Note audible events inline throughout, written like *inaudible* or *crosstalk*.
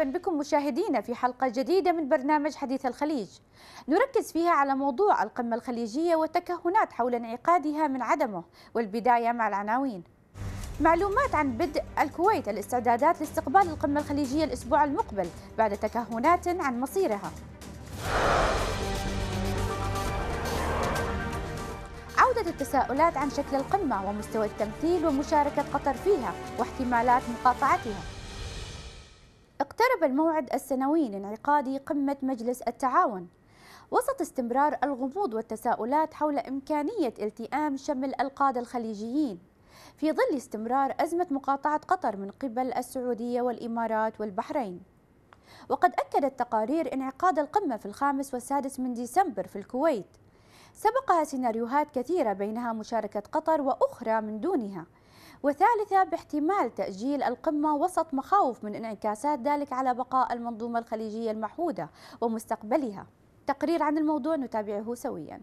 مرحبا بكم مشاهدينا في حلقة جديدة من برنامج حديث الخليج نركز فيها على موضوع القمة الخليجية والتكهنات حول انعقادها من عدمه والبداية مع العناوين معلومات عن بدء الكويت الاستعدادات لاستقبال القمة الخليجية الأسبوع المقبل بعد تكهنات عن مصيرها عودة التساؤلات عن شكل القمة ومستوى التمثيل ومشاركة قطر فيها واحتمالات مقاطعتها اقترب الموعد السنوي لانعقاد قمة مجلس التعاون وسط استمرار الغموض والتساؤلات حول إمكانية التئام شمل القادة الخليجيين في ظل استمرار أزمة مقاطعة قطر من قبل السعودية والإمارات والبحرين وقد أكدت تقارير انعقاد القمة في الخامس والسادس من ديسمبر في الكويت سبقها سيناريوهات كثيرة بينها مشاركة قطر وأخرى من دونها وثالثة باحتمال تأجيل القمة وسط مخاوف من انعكاسات ذلك على بقاء المنظومة الخليجية المعهودة ومستقبلها تقرير عن الموضوع نتابعه سوياً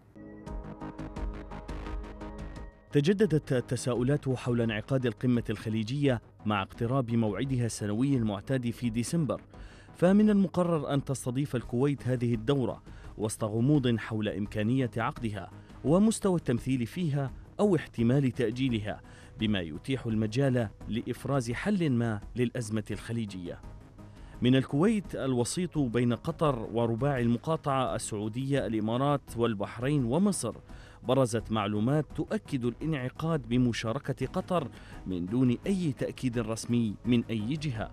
تجددت التساؤلات حول انعقاد القمة الخليجية مع اقتراب موعدها السنوي المعتاد في ديسمبر فمن المقرر أن تستضيف الكويت هذه الدورة وسط غموض حول إمكانية عقدها ومستوى التمثيل فيها أو احتمال تأجيلها بما يتيح المجال لإفراز حل ما للأزمة الخليجية. من الكويت الوسيط بين قطر ورباع المقاطعة السعودية الإمارات والبحرين ومصر برزت معلومات تؤكد الانعقاد بمشاركة قطر من دون أي تأكيد رسمي من أي جهة.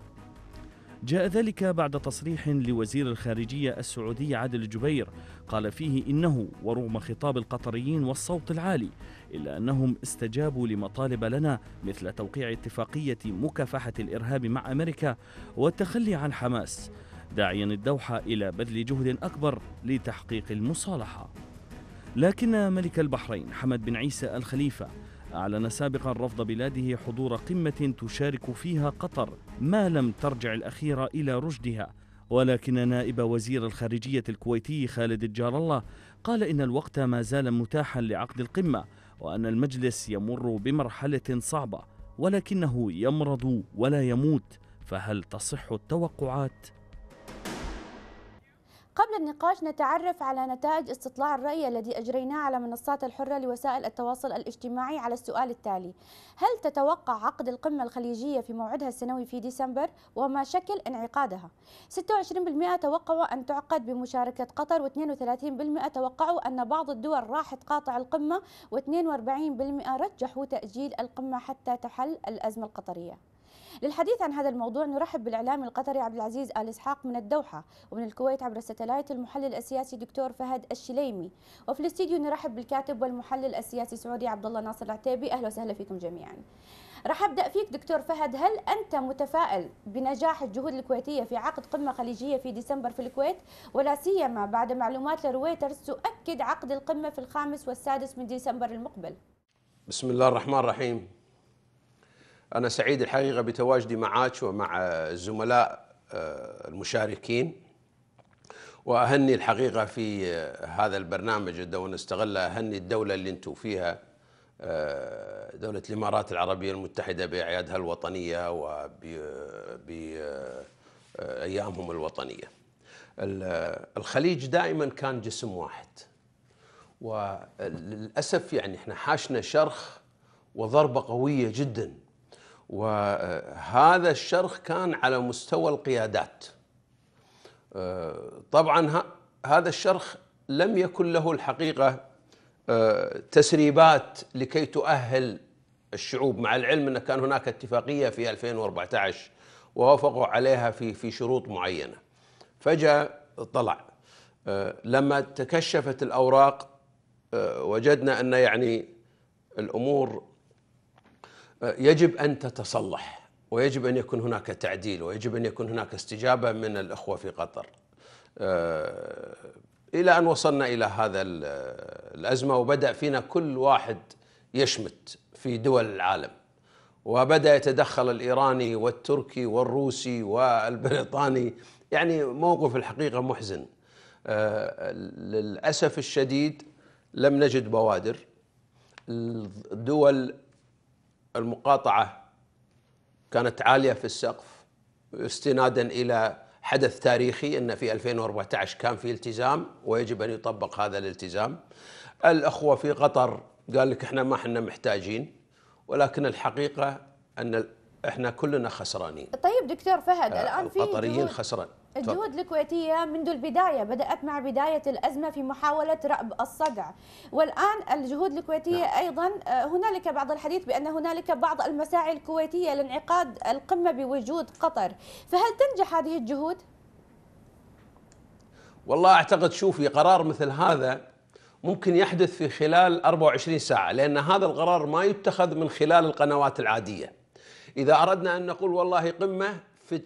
جاء ذلك بعد تصريح لوزير الخارجية السعودي عادل الجبير قال فيه إنه ورغم خطاب القطريين والصوت العالي إلا أنهم استجابوا لمطالب لنا مثل توقيع اتفاقية مكافحة الإرهاب مع أمريكا والتخلي عن حماس داعيا الدوحة إلى بذل جهد أكبر لتحقيق المصالحة لكن ملك البحرين حمد بن عيسى الخليفة أعلن سابقا رفض بلاده حضور قمة تشارك فيها قطر ما لم ترجع الأخيرة إلى رشدها ولكن نائب وزير الخارجية الكويتي خالد الجار الله قال إن الوقت ما زال متاحا لعقد القمة وأن المجلس يمر بمرحلة صعبة ولكنه يمرض ولا يموت فهل تصح التوقعات؟ قبل النقاش نتعرف على نتائج استطلاع الرأي الذي أجريناه على منصات الحرة لوسائل التواصل الاجتماعي على السؤال التالي هل تتوقع عقد القمة الخليجية في موعدها السنوي في ديسمبر وما شكل انعقادها 26% توقعوا أن تعقد بمشاركة قطر و32% توقعوا أن بعض الدول راح تقاطع القمة و42% رجحوا تأجيل القمة حتى تحل الأزمة القطرية للحديث عن هذا الموضوع نرحب بالإعلامي القطري عبد العزيز آل إسحاق من الدوحة ومن الكويت عبر الستلايت المحلل السياسي دكتور فهد الشليمي وفي الاستديو نرحب بالكاتب والمحلل السياسي السعودي عبد الله ناصر العتيبي أهلا وسهلا فيكم جميعا راح ابدا فيك دكتور فهد هل انت متفائل بنجاح الجهود الكويتيه في عقد قمه خليجيه في ديسمبر في الكويت ولا سيما بعد معلومات لرويترز تؤكد عقد القمه في الخامس والسادس من ديسمبر المقبل بسم الله الرحمن الرحيم أنا سعيد الحقيقة بتواجدي معك ومع الزملاء آه، المشاركين وأهني الحقيقة في آه، هذا البرنامج الدولة استغله أهني الدولة اللي أنتم فيها آه، دولة الإمارات العربية المتحدة بأعيادها الوطنية وبأيامهم الوطنية الخليج دائما كان جسم واحد وللأسف يعني احنا حاشنا شرخ وضربة قوية جداً وهذا الشرخ كان على مستوى القيادات آه، طبعا هذا الشرخ لم يكن له الحقيقة آه، تسريبات لكي تؤهل الشعوب مع العلم أن كان هناك اتفاقية في 2014 ووافقوا عليها في في شروط معينة فجأة طلع آه، لما تكشفت الأوراق وجدنا أن يعني الأمور يجب ان تتصلح ويجب ان يكون هناك تعديل ويجب ان يكون هناك استجابه من الاخوه في قطر آه، الى ان وصلنا الى هذا الازمه وبدا فينا كل واحد يشمت في دول العالم وبدا يتدخل الايراني والتركي والروسي والبريطاني يعني موقف الحقيقه محزن آه، للاسف الشديد لم نجد بوادر الدول المقاطعة كانت عالية في السقف استنادا إلى حدث تاريخي أن في 2014 كان في التزام ويجب أن يطبق هذا الالتزام الأخوة في قطر قال لك إحنا ما إحنا محتاجين ولكن الحقيقة أن احنا كلنا خسرانين طيب دكتور فهد آه، الان في القطريين خسران الجهود الكويتية منذ البداية بدأت مع بداية الأزمة في محاولة رأب الصدع والآن الجهود الكويتية نعم. أيضا آه، هنالك بعض الحديث بأن هنالك بعض المساعي الكويتية لانعقاد القمة بوجود قطر فهل تنجح هذه الجهود؟ والله أعتقد شوفي قرار مثل هذا ممكن يحدث في خلال 24 ساعة لأن هذا القرار ما يتخذ من خلال القنوات العادية إذا أردنا أن نقول والله قمة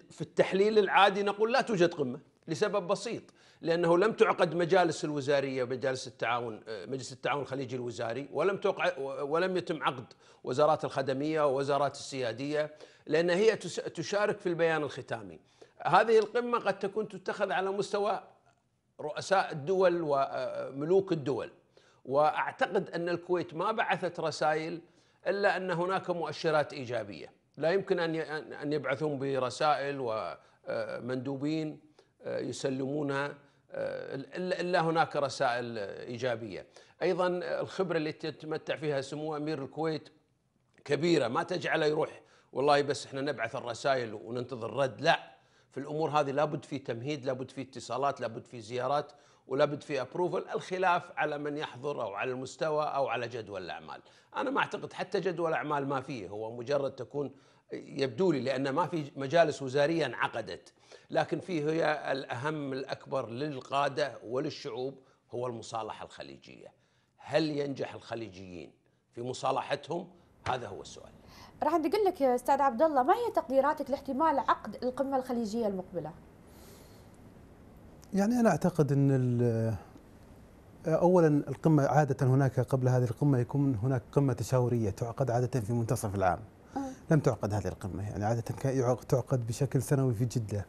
في التحليل العادي نقول لا توجد قمة لسبب بسيط لأنه لم تعقد مجالس الوزارية مجالس التعاون آه، مجلس التعاون الخليجي الوزاري ولم توقع ولم يتم عقد وزارات الخدمية ووزارات السيادية لأن هي تشارك في البيان الختامي هذه القمة قد تكون تتخذ على مستوى رؤساء الدول وملوك آه، الدول واعتقد ان الكويت ما بعثت رسائل الا ان هناك مؤشرات ايجابيه لا يمكن ان ان يبعثون برسائل ومندوبين آه، يسلمونها آه، الا هناك رسائل ايجابيه. ايضا الخبره اللي تتمتع فيها سمو امير الكويت كبيره ما تجعله يروح والله بس احنا نبعث الرسائل وننتظر رد لا في الامور هذه لابد في تمهيد لابد في اتصالات لابد في زيارات ولابد في ابروفل الخلاف على من يحضر او على المستوى او على جدول الاعمال انا ما اعتقد حتى جدول اعمال ما فيه هو مجرد تكون يبدو لي لان ما في مجالس وزاريه انعقدت لكن فيه هي الاهم الاكبر للقاده وللشعوب هو المصالحه الخليجيه هل ينجح الخليجيين في مصالحتهم هذا هو السؤال راح اقول لك يا استاذ عبد الله ما هي تقديراتك لاحتمال عقد القمه الخليجيه المقبله يعني انا اعتقد ان اولا القمه عاده هناك قبل هذه القمه يكون هناك قمه تشاوريه تعقد عاده في منتصف العام لم تعقد هذه القمة يعني عادة تعقد بشكل سنوي في جدة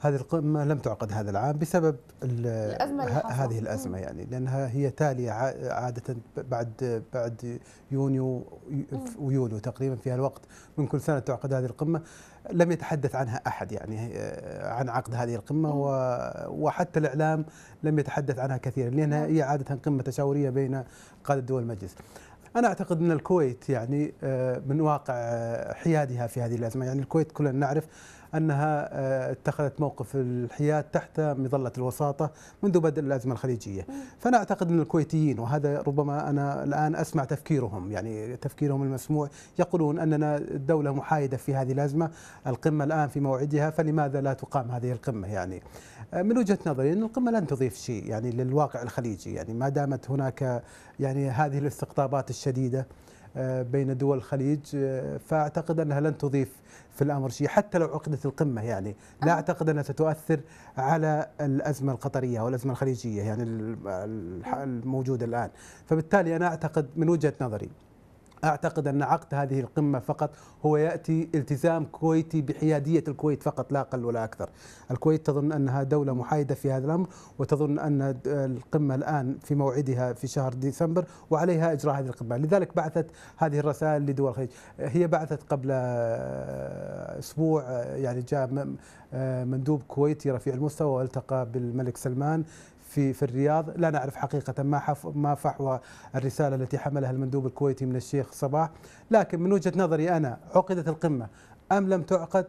هذه القمة لم تعقد هذا العام بسبب الأزمة هذه الأزمة يعني لأنها هي تالية عادة بعد بعد يونيو ويوليو تقريبا في هالوقت من كل سنة تعقد هذه القمة لم يتحدث عنها أحد يعني عن عقد هذه القمة وحتى الإعلام لم يتحدث عنها كثيرا لأنها هي عادة قمة تشاورية بين قادة دول المجلس أنا أعتقد أن الكويت يعني آه، من واقع آه، حيادها في هذه الأزمة يعني الكويت كلنا نعرف أنها آه، اتخذت موقف الحياد تحت مظلة الوساطة منذ بدء الأزمة الخليجية فأنا أعتقد أن الكويتيين وهذا ربما أنا الآن أسمع تفكيرهم يعني تفكيرهم المسموع يقولون أننا دولة محايدة في هذه الأزمة القمة الآن في موعدها فلماذا لا تقام هذه القمة يعني آه، من وجهه نظري ان القمه لن تضيف شيء يعني للواقع الخليجي يعني ما دامت هناك يعني هذه الاستقطابات الشديده آه، بين دول الخليج آه، فاعتقد انها لن تضيف في الامر شيء حتى لو عقدت القمه يعني لا اعتقد انها ستؤثر على الازمه القطريه او الازمه الخليجيه يعني الموجوده الان فبالتالي انا اعتقد من وجهه نظري أعتقد أن عقد هذه القمة فقط هو يأتي التزام كويتي بحيادية الكويت فقط لا أقل ولا أكثر الكويت تظن أنها دولة محايدة في هذا الأمر وتظن أن القمة الآن في موعدها في شهر ديسمبر وعليها إجراء هذه القمة لذلك بعثت هذه الرسائل لدول الخليج هي بعثت قبل آه، أسبوع آه، يعني جاء آه، مندوب كويتي رفيع المستوى والتقى بالملك سلمان في في الرياض لا نعرف حقيقة ما ما فحوى الرسالة التي حملها المندوب الكويتي من الشيخ صباح لكن من وجهة نظري أنا عقدت القمة أم لم تعقد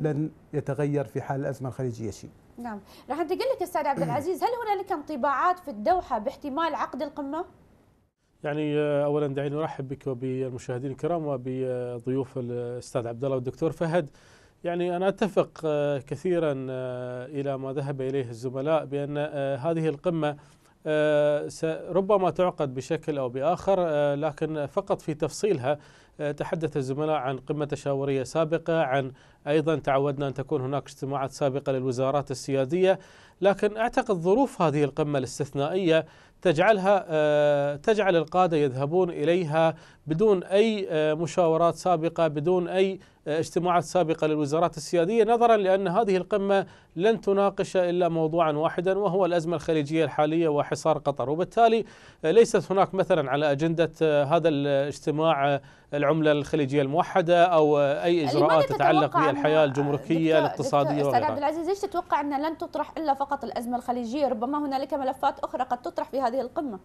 لن يتغير في حال الأزمة الخليجية شيء نعم راح انتقل لك استاذ عبد العزيز هل هنالك انطباعات في الدوحه باحتمال عقد القمه يعني آه، اولا دعيني ارحب بك وبالمشاهدين الكرام وبضيوف الاستاذ عبد الله والدكتور فهد يعني أنا أتفق آه، كثيرا آه، إلى ما ذهب إليه الزملاء بأن آه، هذه القمة ربما تعقد بشكل أو بآخر لكن فقط في تفصيلها تحدث الزملاء عن قمة تشاورية سابقة عن أيضا تعودنا أن تكون هناك اجتماعات سابقة للوزارات السيادية لكن أعتقد ظروف هذه القمة الاستثنائية تجعلها تجعل القادة يذهبون إليها بدون أي مشاورات سابقة بدون أي آه، اجتماعات سابقة للوزارات السيادية نظرا لأن هذه القمة لن تناقش إلا موضوعا واحدا وهو الأزمة الخليجية الحالية وحصار قطر وبالتالي آه، ليست هناك مثلا على أجندة آه، هذا الاجتماع العملة الخليجية الموحدة أو أي إجراءات تتعلق بالحياة الجمركية الاقتصادية دكتور أستاذ عبد العزيز ليش تتوقع أن لن تطرح إلا فقط الأزمة الخليجية ربما هنالك ملفات أخرى قد تطرح في هذه القمة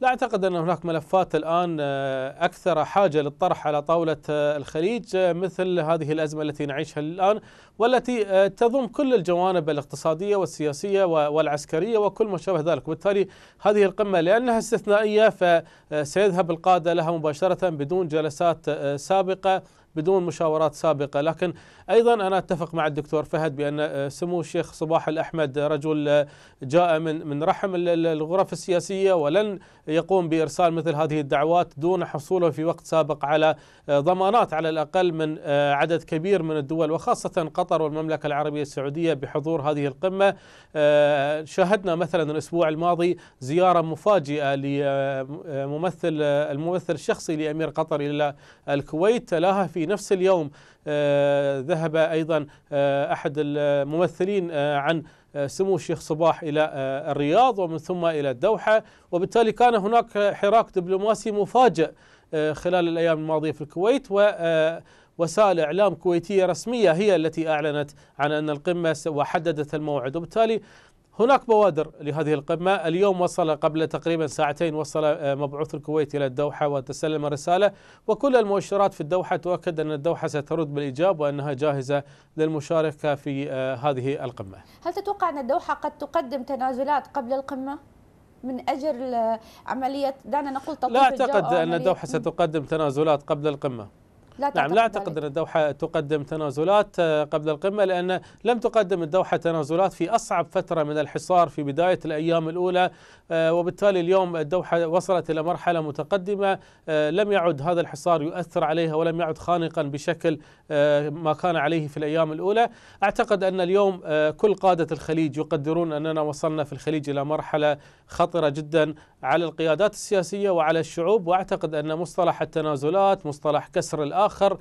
لا اعتقد ان هناك ملفات الان آه، اكثر حاجه للطرح على طاوله آه، الخليج آه، مثل هذه الازمه التي نعيشها الان والتي تضم كل الجوانب الاقتصاديه والسياسيه والعسكريه وكل ما شابه ذلك، وبالتالي هذه القمه لانها استثنائيه فسيذهب القاده لها مباشره بدون جلسات سابقه بدون مشاورات سابقه لكن ايضا انا اتفق مع الدكتور فهد بان آه، سمو الشيخ صباح الاحمد رجل آه، جاء من من رحم الغرف السياسيه ولن يقوم بارسال مثل هذه الدعوات دون حصوله في وقت سابق على آه، ضمانات على الاقل من عدد كبير من الدول وخاصه قطر والمملكه العربيه السعوديه بحضور هذه القمه شاهدنا مثلا الاسبوع الماضي زياره مفاجئه لممثل الممثل الشخصي لامير قطر الى الكويت تلاها في في نفس اليوم آه، ذهب أيضا آه، أحد الممثلين آه، عن سمو الشيخ صباح إلى الرياض ومن ثم إلى الدوحة وبالتالي كان هناك حراك دبلوماسي مفاجئ خلال الأيام الماضية في الكويت و وسائل إعلام كويتية رسمية هي التي أعلنت عن أن القمة وحددت الموعد وبالتالي هناك بوادر لهذه القمة اليوم وصل قبل تقريبا ساعتين وصل آه، مبعوث الكويت إلى الدوحة وتسلم رسالة وكل المؤشرات في الدوحة تؤكد أن الدوحة سترد بالإيجاب وأنها جاهزة للمشاركة في آه، هذه القمة هل تتوقع أن الدوحة قد تقدم تنازلات قبل القمة؟ من اجل آه، عمليه دعنا نقول تطوير لا اعتقد ان الدوحه ستقدم تنازلات قبل القمه لا نعم لا أعتقد أن الدوحة تقدم تنازلات آه، قبل القمة لأن لم تقدم الدوحة تنازلات في أصعب فترة من الحصار في بداية الأيام الأولى آه، وبالتالي اليوم الدوحة وصلت إلى مرحلة متقدمة آه، لم يعد هذا الحصار يؤثر عليها ولم يعد خانقا بشكل ما كان عليه في الأيام الأولى أعتقد أن اليوم كل قادة الخليج يقدرون أننا وصلنا في الخليج إلى مرحلة خطرة جدا على القيادات السياسية وعلى الشعوب وأعتقد أن مصطلح التنازلات مصطلح كسر الآخر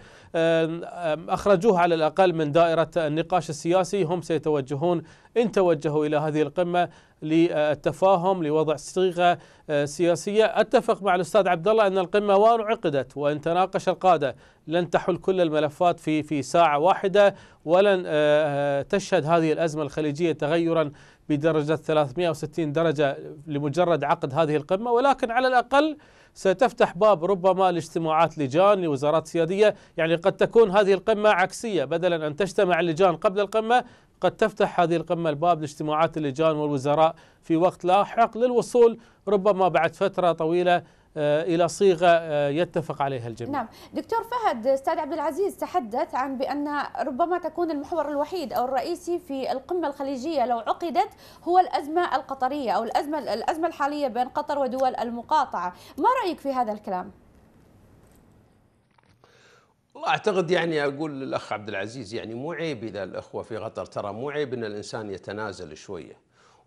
أخرجوه على الأقل من دائرة النقاش السياسي هم سيتوجهون إن توجهوا إلى هذه القمة للتفاهم لوضع صيغه آه، سياسيه، اتفق مع الاستاذ عبد الله ان القمه وان عقدت وان تناقش القاده لن تحل كل الملفات في في ساعه واحده ولن آه، آه، تشهد هذه الازمه الخليجيه تغيرا بدرجة 360 درجة لمجرد عقد هذه القمة ولكن على الأقل ستفتح باب ربما لاجتماعات لجان لوزارات سيادية يعني قد تكون هذه القمة عكسية بدلا أن تجتمع اللجان قبل القمة قد تفتح هذه القمة الباب لاجتماعات اللجان والوزراء في وقت لاحق للوصول ربما بعد فترة طويلة آه، الى صيغه آه، يتفق عليها الجميع. نعم، دكتور فهد استاذ عبد العزيز تحدث عن بان ربما تكون المحور الوحيد او الرئيسي في القمه الخليجيه لو عقدت هو الازمه القطريه او الازمه الازمه الحاليه بين قطر ودول المقاطعه، ما رايك في هذا الكلام؟ والله اعتقد يعني اقول للاخ عبد العزيز يعني مو عيب اذا الاخوه في قطر ترى مو عيب ان الانسان يتنازل شويه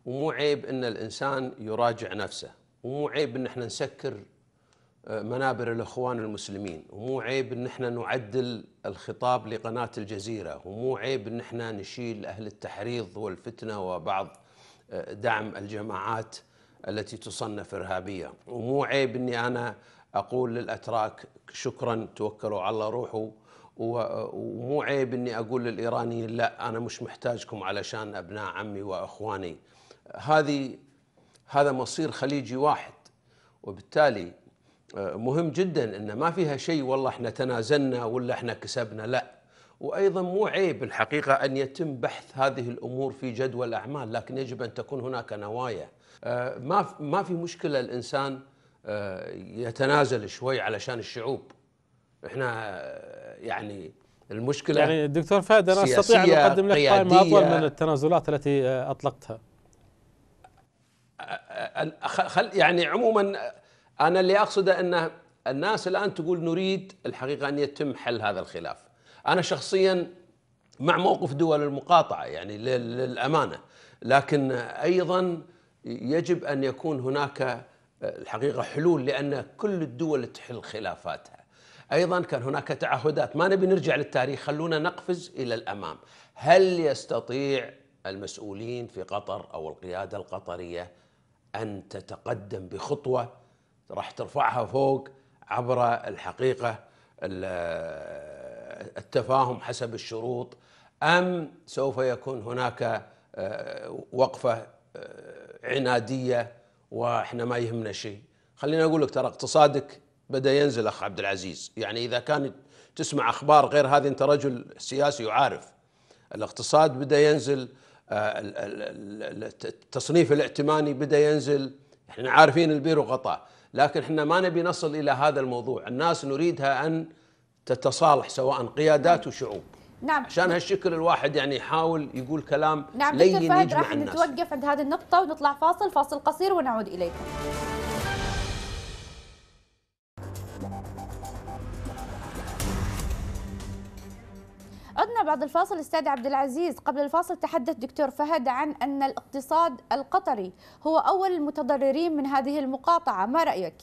ومو عيب ان الانسان يراجع نفسه ومو عيب ان احنا نسكر آه، منابر الاخوان المسلمين ومو عيب ان احنا نعدل الخطاب لقناه الجزيره ومو عيب ان احنا نشيل اهل التحريض والفتنه وبعض آه، دعم الجماعات التي تصنف ارهابيه ومو عيب اني انا اقول للاتراك شكرا توكلوا على الله روحوا آه، ومو عيب اني اقول للايرانيين لا انا مش محتاجكم علشان ابناء عمي واخواني هذه هذا مصير خليجي واحد وبالتالي مهم جدا ان ما فيها شيء والله احنا تنازلنا ولا احنا كسبنا لا وايضا مو عيب الحقيقه ان يتم بحث هذه الامور في جدول اعمال لكن يجب ان تكون هناك نوايا آه، ما ما في مشكله الانسان آه، يتنازل شوي علشان الشعوب احنا آه، يعني المشكله يعني دكتور فهد انا استطيع ان اقدم لك قائمه اطول من التنازلات التي اطلقتها خل يعني عموما أنا اللي أقصده أن الناس الآن تقول نريد الحقيقة أن يتم حل هذا الخلاف أنا شخصيا مع موقف دول المقاطعة يعني للأمانة لكن أيضا يجب أن يكون هناك الحقيقة حلول لأن كل الدول تحل خلافاتها أيضا كان هناك تعهدات ما نبي نرجع للتاريخ خلونا نقفز إلى الأمام هل يستطيع المسؤولين في قطر أو القيادة القطرية أن تتقدم بخطوة راح ترفعها فوق عبر الحقيقه التفاهم حسب الشروط ام سوف يكون هناك آه، وقفه آه، عناديه واحنا ما يهمنا شيء خليني اقول لك ترى اقتصادك بدا ينزل اخ عبد العزيز يعني اذا كان تسمع اخبار غير هذه انت رجل سياسي وعارف الاقتصاد بدا ينزل آه، التصنيف الائتماني بدا ينزل احنا عارفين البير وغطاه لكن احنا ما نبي نصل الى هذا الموضوع، الناس نريدها ان تتصالح سواء قيادات نعم. وشعوب. نعم عشان هالشكل الواحد يعني يحاول يقول كلام نعم لين يجمع الناس. نعم راح نتوقف عند هذه النقطة ونطلع فاصل، فاصل قصير ونعود اليكم. عدنا بعد الفاصل استاذ عبد العزيز قبل الفاصل تحدث دكتور فهد عن ان الاقتصاد القطري هو اول المتضررين من هذه المقاطعه ما رايك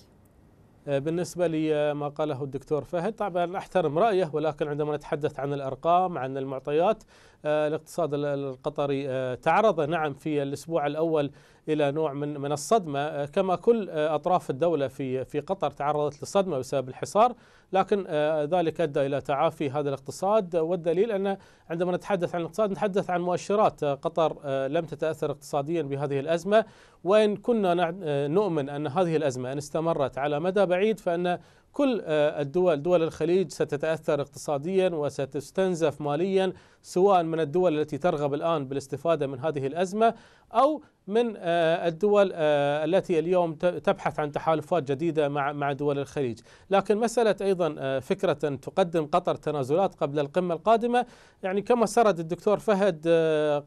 آه، بالنسبة لما آه، قاله الدكتور فهد طبعا أحترم رأيه ولكن عندما نتحدث عن الأرقام عن المعطيات آه، الاقتصاد القطري آه، تعرض نعم في الاسبوع الاول الى نوع من من الصدمه آه، كما كل اطراف الدوله في في قطر تعرضت للصدمه بسبب الحصار لكن ذلك ادى الى تعافي هذا الاقتصاد والدليل ان عندما نتحدث عن الاقتصاد نتحدث عن مؤشرات قطر لم تتاثر اقتصاديا بهذه الازمه وان كنا نؤمن ان هذه الازمه ان استمرت على مدى بعيد فان كل الدول دول الخليج ستتاثر اقتصاديا وستستنزف ماليا سواء من الدول التي ترغب الآن بالاستفادة من هذه الأزمة أو من آه، الدول آه، التي اليوم تبحث عن تحالفات جديدة مع مع دول الخليج لكن مسألة أيضا آه، فكرة تقدم قطر تنازلات قبل القمة القادمة يعني كما سرد الدكتور فهد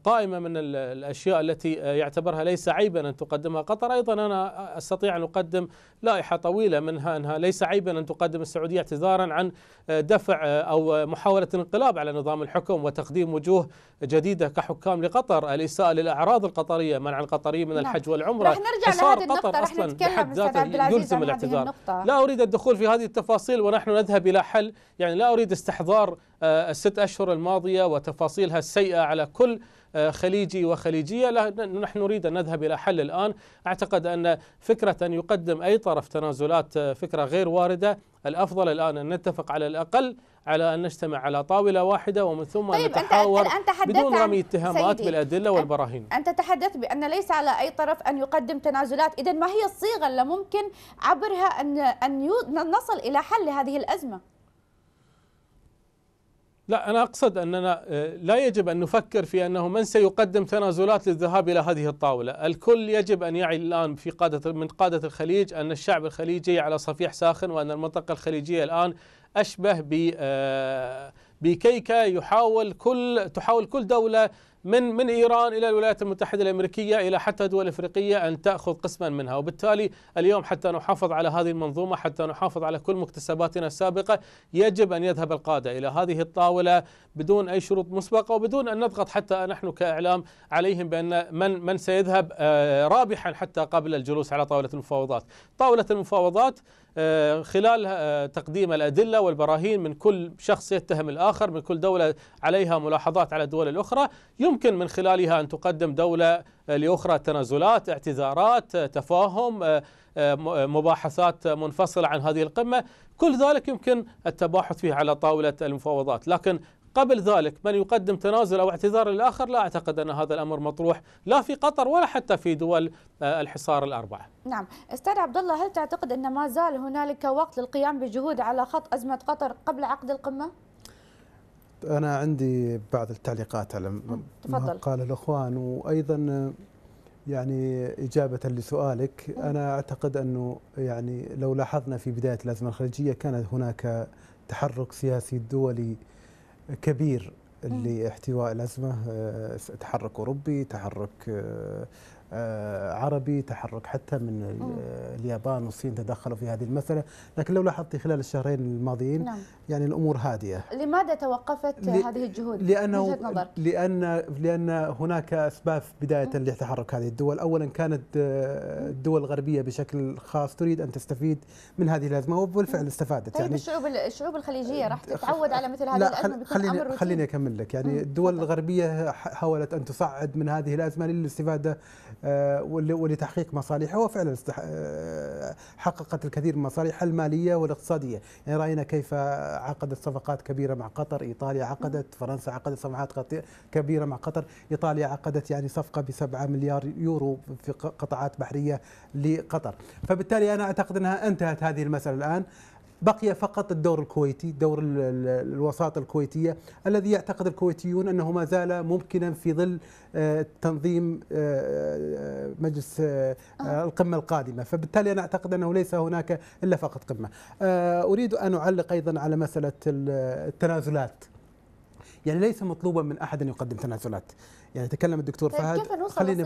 قائمة من الأشياء التي يعتبرها ليس عيبا أن تقدمها قطر أيضا أنا أستطيع أن أقدم لائحة طويلة منها أنها ليس عيبا أن تقدم السعودية اعتذارا عن دفع أو محاولة الانقلاب على نظام الحكم وتقديم تقديم وجوه جديده كحكام لقطر، الاساءه للاعراض القطريه، منع القطريين من نعم. الحج والعمره، رح نرجع حصار لهذه قطر النقطة. اصلا بحد ذاته يلزم الاعتذار. لا اريد الدخول في هذه التفاصيل ونحن نذهب الى حل، يعني لا اريد استحضار آه، الست اشهر الماضيه وتفاصيلها السيئه على كل آه، خليجي وخليجية لا نحن نريد أن نذهب إلى حل الآن أعتقد أن فكرة أن يقدم أي طرف تنازلات آه، فكرة غير واردة الأفضل الآن أن نتفق على الأقل على أن نجتمع على طاولة واحدة ومن ثم طيب نتحاور أنت أنت بدون رمي اتهامات بالأدلة والبراهين أنت تحدثت بأن ليس على أي طرف أن يقدم تنازلات إذا ما هي الصيغة اللي ممكن عبرها أن, أن نصل إلى حل هذه الأزمة لا أنا أقصد أننا آه، لا يجب أن نفكر في أنه من سيقدم تنازلات للذهاب إلى هذه الطاولة الكل يجب أن يعي الآن في قادة من قادة الخليج أن الشعب الخليجي على صفيح ساخن وأن المنطقة الخليجية الآن أشبه ب آه، بكيكة يحاول كل تحاول كل دولة من من ايران الى الولايات المتحده الامريكيه الى حتى دول افريقيه ان تاخذ قسما منها، وبالتالي اليوم حتى نحافظ على هذه المنظومه، حتى نحافظ على كل مكتسباتنا السابقه، يجب ان يذهب القاده الى هذه الطاوله بدون اي شروط مسبقه وبدون ان نضغط حتى نحن كاعلام عليهم بان من من سيذهب آه، رابحا حتى قبل الجلوس على طاوله المفاوضات، طاوله المفاوضات آه، خلال آه، تقديم الأدلة والبراهين من كل شخص يتهم الآخر من كل دولة عليها ملاحظات على الدول الأخرى يمكن من خلالها أن تقدم دولة لأخرى تنازلات اعتذارات تفاهم آه، آه، مباحثات منفصلة عن هذه القمة كل ذلك يمكن التباحث فيه على طاولة المفاوضات لكن قبل ذلك من يقدم تنازل او اعتذار للاخر لا اعتقد ان هذا الامر مطروح لا في قطر ولا حتى في دول آه، الحصار الاربعه. نعم، استاذ عبد الله هل تعتقد ان ما زال هنالك وقت للقيام بجهود على خط ازمه قطر قبل عقد القمه؟ أنا عندي بعض التعليقات على ما قال الأخوان وأيضا يعني إجابة لسؤالك أنا أعتقد أنه يعني لو لاحظنا في بداية الأزمة الخليجية كان هناك تحرك سياسي دولي كبير لاحتواء الأزمة آه، تحرك أوروبي تحرك آه، آه، عربي تحرك حتى من اليابان والصين تدخلوا في هذه المسألة لكن لو لاحظتي خلال الشهرين الماضيين نعم. يعني الأمور هادئة لماذا توقفت ل... هذه الجهود لأنه لأن لأن هناك أسباب بداية لتحرك هذه الدول أولا كانت آه، الدول الغربية بشكل خاص تريد أن تستفيد من هذه الأزمة وبالفعل استفادت طيب يعني الشعوب الشعوب الخليجية آه، راح تتعود على مثل هذه الأزمة بكل خليني أمر خليني أكمل لك يعني الدول الغربية حاولت أن تصعد من هذه الأزمة للاستفادة آه، ولتحقيق مصالحها وفعلا آه، حققت الكثير من مصالحها الماليه والاقتصاديه، يعني راينا كيف عقدت صفقات كبيره مع قطر، ايطاليا عقدت، فرنسا عقدت صفقات كبيره مع قطر، ايطاليا عقدت يعني صفقه ب 7 مليار يورو في قطاعات بحريه لقطر، فبالتالي انا اعتقد انها انتهت هذه المساله الان بقي فقط الدور الكويتي دور الوساطة الكويتية الذي يعتقد الكويتيون أنه ما زال ممكنا في ظل آه، تنظيم آه، آه، مجلس القمة القادمة فبالتالي أنا أعتقد أنه ليس هناك إلا فقط قمة أريد أن أعلق أيضا على مسألة التنازلات يعني ليس مطلوبا من احد ان يقدم تنازلات يعني تكلم الدكتور طيب، فهد خليني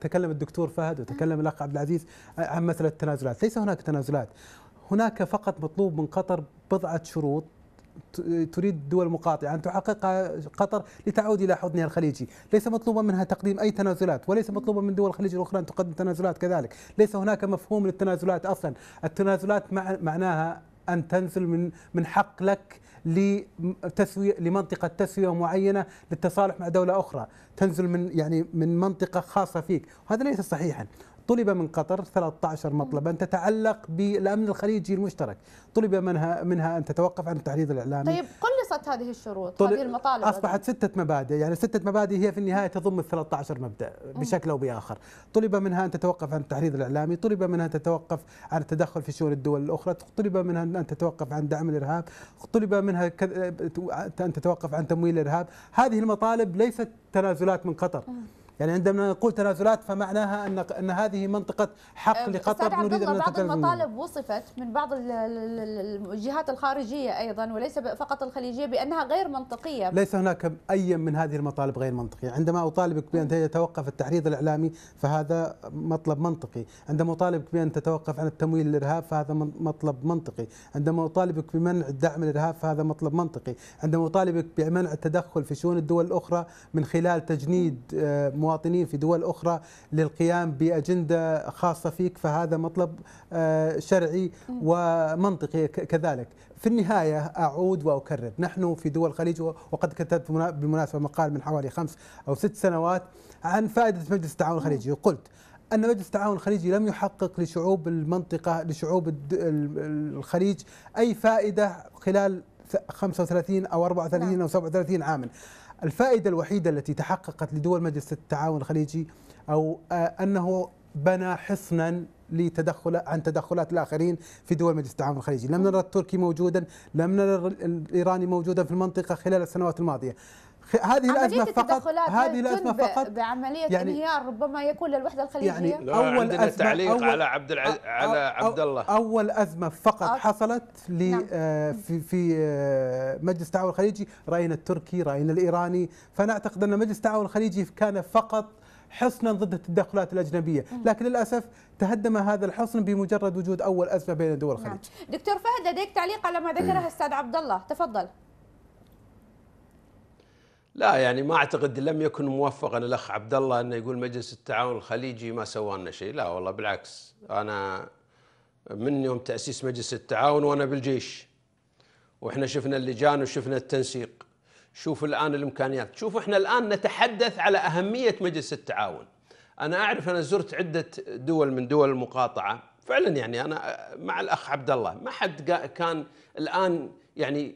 تكلم الدكتور فهد وتكلم الاخ عبد العزيز عن مساله التنازلات ليس هناك تنازلات هناك فقط مطلوب من قطر بضعة شروط تريد الدول المقاطعة أن تحققها قطر لتعود إلى حضنها الخليجي ليس مطلوبا منها تقديم أي تنازلات وليس مطلوبا من دول الخليج الأخرى أن تقدم تنازلات كذلك ليس هناك مفهوم للتنازلات أصلا التنازلات معناها أن تنزل من من حق لك لتسوية لمنطقة تسوية معينة للتصالح مع دولة أخرى تنزل من يعني من منطقة خاصة فيك وهذا ليس صحيحا طلب من قطر 13 مطلبا تتعلق بالامن الخليجي المشترك، طلب منها منها ان تتوقف عن التحريض الاعلامي. طيب قلصت هذه الشروط، هذه المطالب اصبحت سته مبادئ، يعني سته مبادئ هي في النهايه تضم ال 13 مبدا بشكل او باخر، طلب منها ان تتوقف عن التحريض الاعلامي، طلب منها ان تتوقف عن التدخل في شؤون الدول الاخرى، طلب منها ان تتوقف عن دعم الارهاب، طلب منها ان تتوقف عن تمويل الارهاب، هذه المطالب ليست تنازلات من قطر. يعني عندما نقول تنازلات فمعناها ان ان هذه منطقه حق لقطر نريد ان بعض المطالب وصفت من بعض الجهات الخارجيه ايضا وليس فقط الخليجيه بانها غير منطقيه ليس هناك اي من هذه المطالب غير منطقيه عندما اطالبك بان يتوقف التحريض الاعلامي فهذا مطلب منطقي عندما اطالبك بان تتوقف عن التمويل للارهاب فهذا مطلب منطقي عندما اطالبك بمنع الدعم للارهاب فهذا مطلب منطقي عندما اطالبك بمنع التدخل في شؤون الدول الاخرى من خلال تجنيد آه، المواطنين في دول أخرى للقيام بأجندة خاصة فيك فهذا مطلب آه، شرعي ومنطقي كذلك في النهاية أعود وأكرر نحن في دول الخليج وقد كتبت بالمناسبة مقال من حوالي خمس أو ست سنوات عن فائدة مجلس التعاون الخليجي وقلت أن مجلس التعاون الخليجي لم يحقق لشعوب المنطقة لشعوب الخليج أي فائدة خلال 35 أو 34 نعم. أو 37 عاما الفائدة الوحيدة التي تحققت لدول مجلس التعاون الخليجي أو آه، أنه بنى حصنا لتدخل عن تدخلات الاخرين في دول مجلس التعاون الخليجي، لم نرى التركي موجودا، لم نرى الايراني موجودا في المنطقه خلال السنوات الماضيه. هذه الازمه فقط هذه الازمه فقط بعمليه يعني انهيار ربما يكون للوحده الخليجيه يعني اول عندنا أزمة تعليق أول على عبد الع... على عبد الله اول ازمه فقط حصلت لي نعم. آه، في في آه، مجلس التعاون الخليجي راينا التركي راينا الايراني فنعتقد ان مجلس التعاون الخليجي كان فقط حصنا ضد التدخلات الاجنبيه، لكن للاسف تهدم هذا الحصن بمجرد وجود اول ازمه بين دول الخليج. نعم. دكتور فهد لديك تعليق على ما ذكره *clears throat* الاستاذ عبد الله، تفضل. لا يعني ما اعتقد لم يكن موفقا الاخ عبد الله انه يقول مجلس التعاون الخليجي ما سوى لنا شيء، لا والله بالعكس انا من يوم تاسيس مجلس التعاون وانا بالجيش واحنا شفنا اللجان وشفنا التنسيق شوفوا الان الامكانيات، شوفوا احنا الان نتحدث على اهميه مجلس التعاون. انا اعرف انا زرت عده دول من دول المقاطعه، فعلا يعني انا مع الاخ عبد الله، ما حد كان الان يعني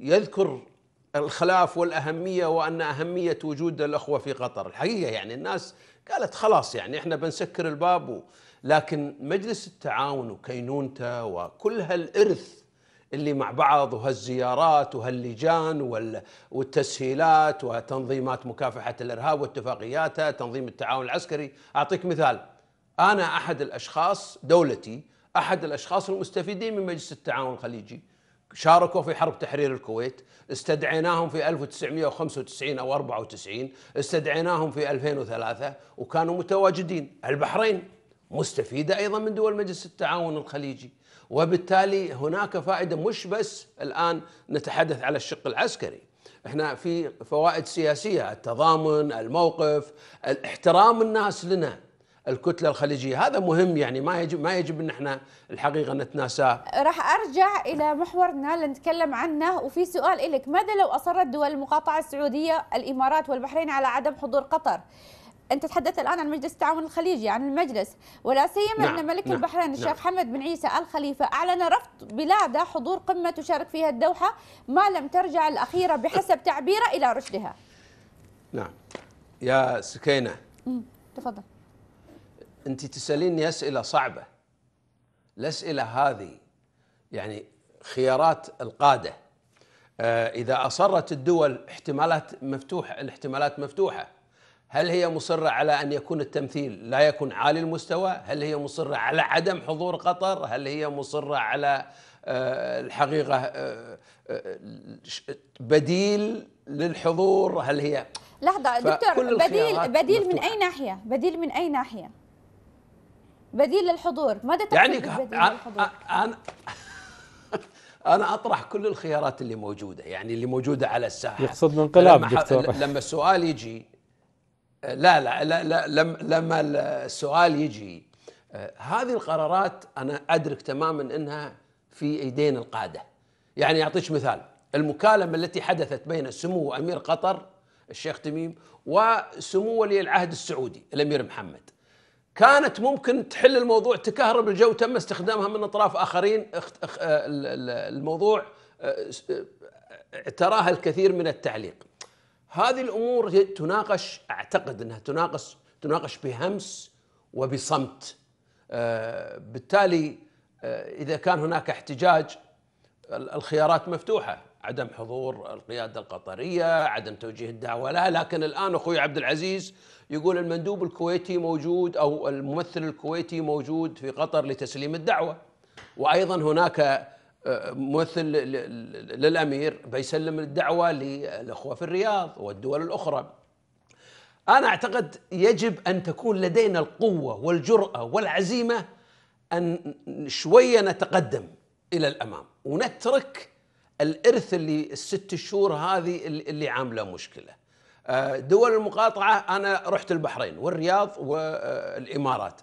يذكر الخلاف والأهمية وأن أهمية وجود الأخوة في قطر الحقيقة يعني الناس قالت خلاص يعني إحنا بنسكر الباب لكن مجلس التعاون وكينونته وكل هالإرث اللي مع بعض وهالزيارات وهاللجان والتسهيلات وتنظيمات مكافحة الإرهاب واتفاقياتها تنظيم التعاون العسكري أعطيك مثال أنا أحد الأشخاص دولتي أحد الأشخاص المستفيدين من مجلس التعاون الخليجي شاركوا في حرب تحرير الكويت استدعيناهم في 1995 أو 94 استدعيناهم في 2003 وكانوا متواجدين البحرين مستفيدة أيضا من دول مجلس التعاون الخليجي وبالتالي هناك فائدة مش بس الآن نتحدث على الشق العسكري احنا في فوائد سياسية التضامن الموقف احترام الناس لنا الكتله الخليجيه، هذا مهم يعني ما يجب ما يجب ان احنا الحقيقه نتناساه. راح ارجع الى محورنا اللي نتكلم عنه وفي سؤال لك، ماذا لو اصرت دول المقاطعه السعوديه، الامارات والبحرين على عدم حضور قطر؟ انت تحدثت الان عن مجلس التعاون الخليجي عن المجلس ولا سيما نعم. ان ملك نعم. البحرين نعم. الشيخ نعم. حمد بن عيسى ال خليفه اعلن رفض بلاده حضور قمه تشارك فيها الدوحه ما لم ترجع الاخيره بحسب تعبيره الى رشدها. نعم يا سكينه تفضل انت تساليني اسئله صعبه الاسئله هذه يعني خيارات القاده آه، اذا اصرت الدول احتمالات مفتوحه الاحتمالات مفتوحه هل هي مصره على ان يكون التمثيل لا يكون عالي المستوى؟ هل هي مصره على عدم حضور قطر؟ هل هي مصره على آه، الحقيقه آه، بديل للحضور؟ هل هي لحظه دكتور بديل بديل من اي ناحيه؟ بديل من اي ناحيه؟ بديل للحضور ماذا تقصد يعني بديل للحضور؟ أنا *laughs* أنا أطرح كل الخيارات اللي موجودة يعني اللي موجودة على الساحة يقصد انقلاب لما, دكتور. لما السؤال يجي لا لا لا, لا لما, لما السؤال يجي آه، هذه القرارات أنا أدرك تماما أنها في أيدين القادة يعني أعطيك مثال المكالمة التي حدثت بين سمو أمير قطر الشيخ تميم وسمو ولي العهد السعودي الأمير محمد كانت ممكن تحل الموضوع تكهرب الجو تم استخدامها من اطراف اخرين آه، الموضوع آه، آه، تراها الكثير من التعليق هذه الامور تناقش اعتقد انها تناقش تناقش بهمس وبصمت بالتالي اذا كان هناك احتجاج الخيارات مفتوحه عدم حضور القياده القطريه، عدم توجيه الدعوه لها، لكن الان اخوي عبد العزيز يقول المندوب الكويتي موجود او الممثل الكويتي موجود في قطر لتسليم الدعوه. وايضا هناك آه، ممثل للامير بيسلم الدعوه للاخوه في الرياض والدول الاخرى. انا اعتقد يجب ان تكون لدينا القوه والجراه والعزيمه ان شويه نتقدم الى الامام ونترك الارث اللي الست شهور هذه اللي عامله مشكله آه، دول المقاطعه انا رحت البحرين والرياض والامارات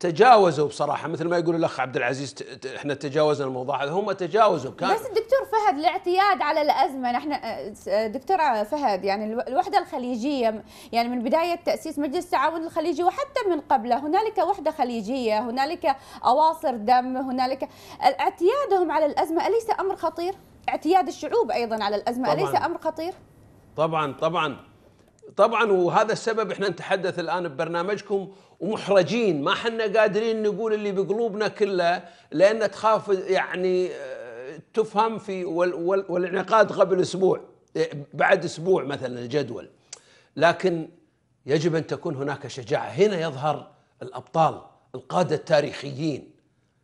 تجاوزوا بصراحه مثل ما يقول الاخ عبد العزيز احنا تجاوزنا الموضوع هذا هم تجاوزوا كان بس الدكتور فهد الاعتياد على الازمه نحن آه، آه، دكتور فهد يعني الوحده الخليجيه يعني من بدايه تاسيس مجلس التعاون الخليجي وحتى من قبله هنالك وحده خليجيه هنالك اواصر دم هنالك اعتيادهم على الازمه اليس امر خطير؟ اعتياد الشعوب ايضا على الازمه طبعاً. اليس امر خطير؟ طبعا طبعا طبعا وهذا السبب احنا نتحدث الان ببرنامجكم ومحرجين ما احنا قادرين نقول اللي بقلوبنا كله لان تخاف يعني آه، تفهم في والانعقاد قبل اسبوع إيه، بعد اسبوع مثلا الجدول لكن يجب ان تكون هناك شجاعه هنا يظهر الابطال القاده التاريخيين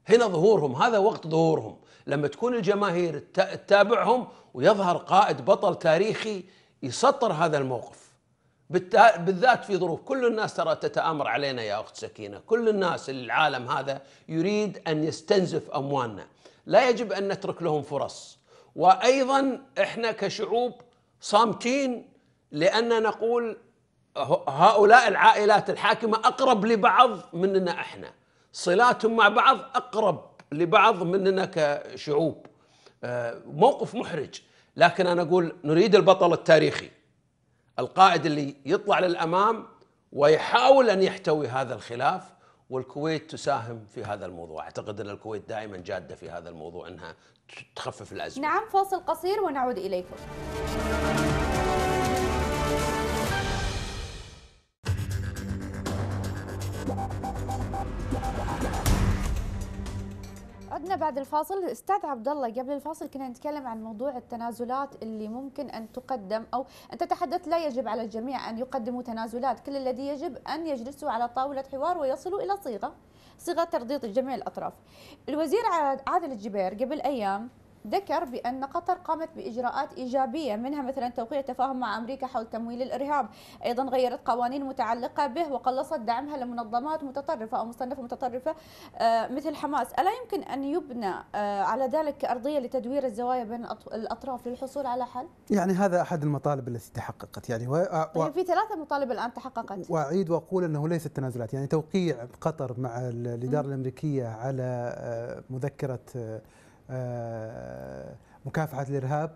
هنا ظهورهم هذا وقت ظهورهم لما تكون الجماهير تتابعهم ويظهر قائد بطل تاريخي يسطر هذا الموقف بالذات في ظروف كل الناس ترى تتآمر علينا يا أخت سكينة كل الناس العالم هذا يريد أن يستنزف أموالنا لا يجب أن نترك لهم فرص وأيضا إحنا كشعوب صامتين لأن نقول هؤلاء العائلات الحاكمة أقرب لبعض مننا إحنا صلاتهم مع بعض أقرب لبعض مننا كشعوب آه، موقف محرج لكن أنا أقول نريد البطل التاريخي القائد اللي يطلع للامام ويحاول ان يحتوي هذا الخلاف والكويت تساهم في هذا الموضوع اعتقد ان الكويت دائما جاده في هذا الموضوع انها تخفف الازمه نعم فاصل قصير ونعود اليكم عدنا بعد الفاصل استاذ عبد الله قبل الفاصل كنا نتكلم عن موضوع التنازلات اللي ممكن ان تقدم او انت تحدثت لا يجب على الجميع ان يقدموا تنازلات كل الذي يجب ان يجلسوا على طاوله حوار ويصلوا الى صيغه صيغه ترضيه جميع الاطراف الوزير عادل الجبير قبل ايام ذكر بأن قطر قامت بإجراءات إيجابية منها مثلا توقيع تفاهم مع أمريكا حول تمويل الإرهاب أيضا غيرت قوانين متعلقة به وقلصت دعمها لمنظمات متطرفة أو مصنفة متطرفة آه، مثل حماس ألا يمكن أن يبنى آه، على ذلك أرضية لتدوير الزوايا بين الأطراف للحصول على حل؟ يعني هذا أحد المطالب التي تحققت يعني و... آه، طيب، و... في ثلاثة مطالب الآن تحققت وأعيد وأقول أنه ليست تنازلات يعني توقيع قطر مع الإدارة الأمريكية على مذكرة آه، مكافحه الارهاب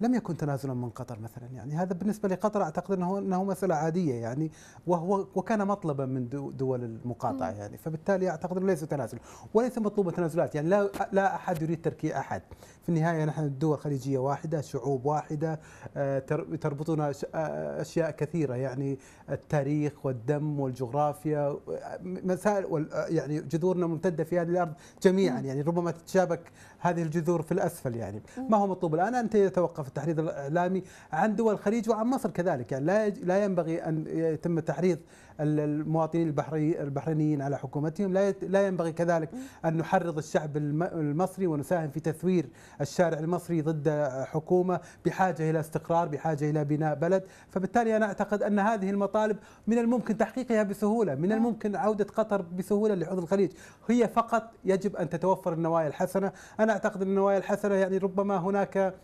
لم يكن تنازلا من قطر مثلا يعني هذا بالنسبه لقطر اعتقد انه انه مساله عاديه يعني وهو وكان مطلبا من دول المقاطعه يعني فبالتالي اعتقد انه ليس تنازل وليس مطلوب تنازلات يعني لا لا احد يريد تركي احد في النهايه نحن دول خليجيه واحده شعوب واحده آه، تربطنا آه، اشياء كثيره يعني التاريخ والدم والجغرافيا مسائل يعني جذورنا ممتده في هذه الارض جميعا يعني ربما تتشابك هذه الجذور في الاسفل يعني ما هو مطلوب الان ان يتوقف التحريض الاعلامي عن دول الخليج وعن مصر كذلك يعني لا لا ينبغي ان يتم تحريض المواطنين البحرينيين على حكومتهم لا لا ينبغي كذلك أن نحرض الشعب المصري ونساهم في تثوير الشارع المصري ضد حكومة بحاجة إلى استقرار بحاجة إلى بناء بلد فبالتالي أنا أعتقد أن هذه المطالب من الممكن تحقيقها بسهولة من الممكن عودة قطر بسهولة لحوض الخليج هي فقط يجب أن تتوفر النوايا الحسنة أنا أعتقد أن النوايا الحسنة يعني ربما هناك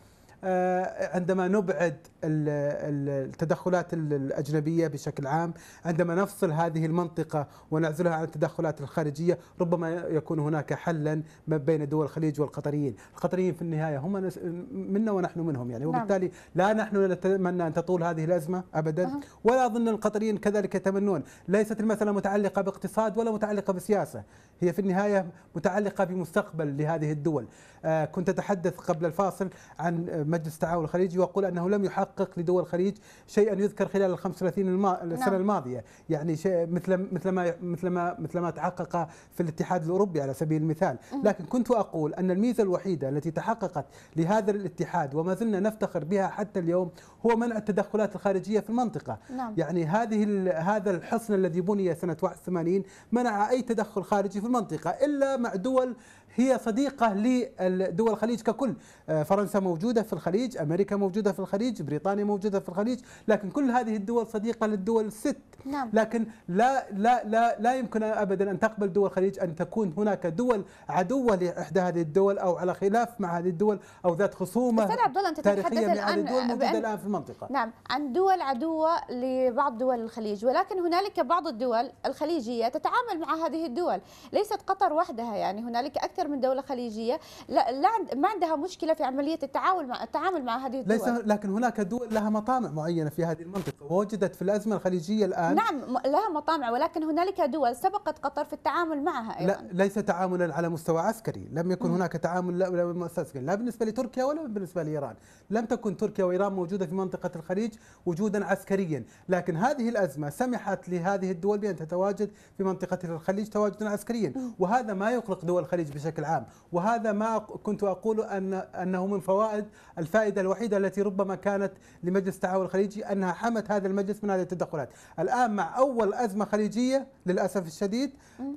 آه، عندما نبعد التدخلات الأجنبية بشكل عام عندما نفصل هذه المنطقة ونعزلها عن التدخلات الخارجية ربما يكون هناك حلا ما بين دول الخليج والقطريين القطريين في النهاية هم منا ونحن منهم يعني نعم. وبالتالي لا نحن نتمنى أن تطول هذه الأزمة أبدا ولا أظن القطريين كذلك يتمنون ليست المسألة متعلقة باقتصاد ولا متعلقة بسياسة هي في النهاية متعلقة بمستقبل لهذه الدول آه، كنت أتحدث قبل الفاصل عن مجلس التعاون الخليجي واقول انه لم يحقق لدول الخليج شيئا يذكر خلال ال 35 الما... السنه نعم. الماضيه يعني شيء مثل مثل ما مثل ما مثل ما تحقق في الاتحاد الاوروبي على سبيل المثال لكن كنت اقول ان الميزه الوحيده التي تحققت لهذا الاتحاد وما زلنا نفتخر بها حتى اليوم هو منع التدخلات الخارجيه في المنطقه نعم. يعني هذه هذا الحصن الذي بني سنه 81 منع اي تدخل خارجي في المنطقه الا مع دول هي صديقه لدول الخليج ككل آه، فرنسا موجودة في الخليج أمريكا موجودة في الخليج بريطانيا موجودة في الخليج لكن كل هذه الدول صديقة للدول الست نعم. لكن لا, لا, لا, لا يمكن أبدا أن تقبل دول الخليج أن تكون هناك دول عدوة لإحدى هذه الدول أو على خلاف مع هذه الدول أو ذات خصومة أستاذ عبد الله أنت تتحدث الآن الدول موجودة الآن في المنطقة نعم عن دول عدوة لبعض دول الخليج ولكن هنالك بعض الدول الخليجية تتعامل مع هذه الدول ليست قطر وحدها يعني هنالك أكثر من دولة خليجية لا, لا ما عندها مشكلة في عملية التعامل مع التعامل مع هذه الدول ليس لكن هناك دول لها مطامع معينة في هذه المنطقة ووجدت في الأزمة الخليجية الآن نعم لها مطامع ولكن هنالك دول سبقت قطر في التعامل معها أيضا لا ليس تعاملا على مستوى عسكري لم يكن هناك تعامل لا عسكري لا بالنسبة لتركيا ولا بالنسبة لإيران لم تكن تركيا وإيران موجودة في منطقة الخليج وجودا عسكريا لكن هذه الأزمة سمحت لهذه الدول بأن تتواجد في منطقة الخليج تواجدا عسكريا وهذا ما يقلق دول الخليج بشكل عام وهذا ما كنت أقول أن أن أنه من فوائد الفائدة الوحيدة التي ربما كانت لمجلس التعاون الخليجي أنها حمت هذا المجلس من هذه التدخلات الآن مع أول أزمة خليجية للأسف الشديد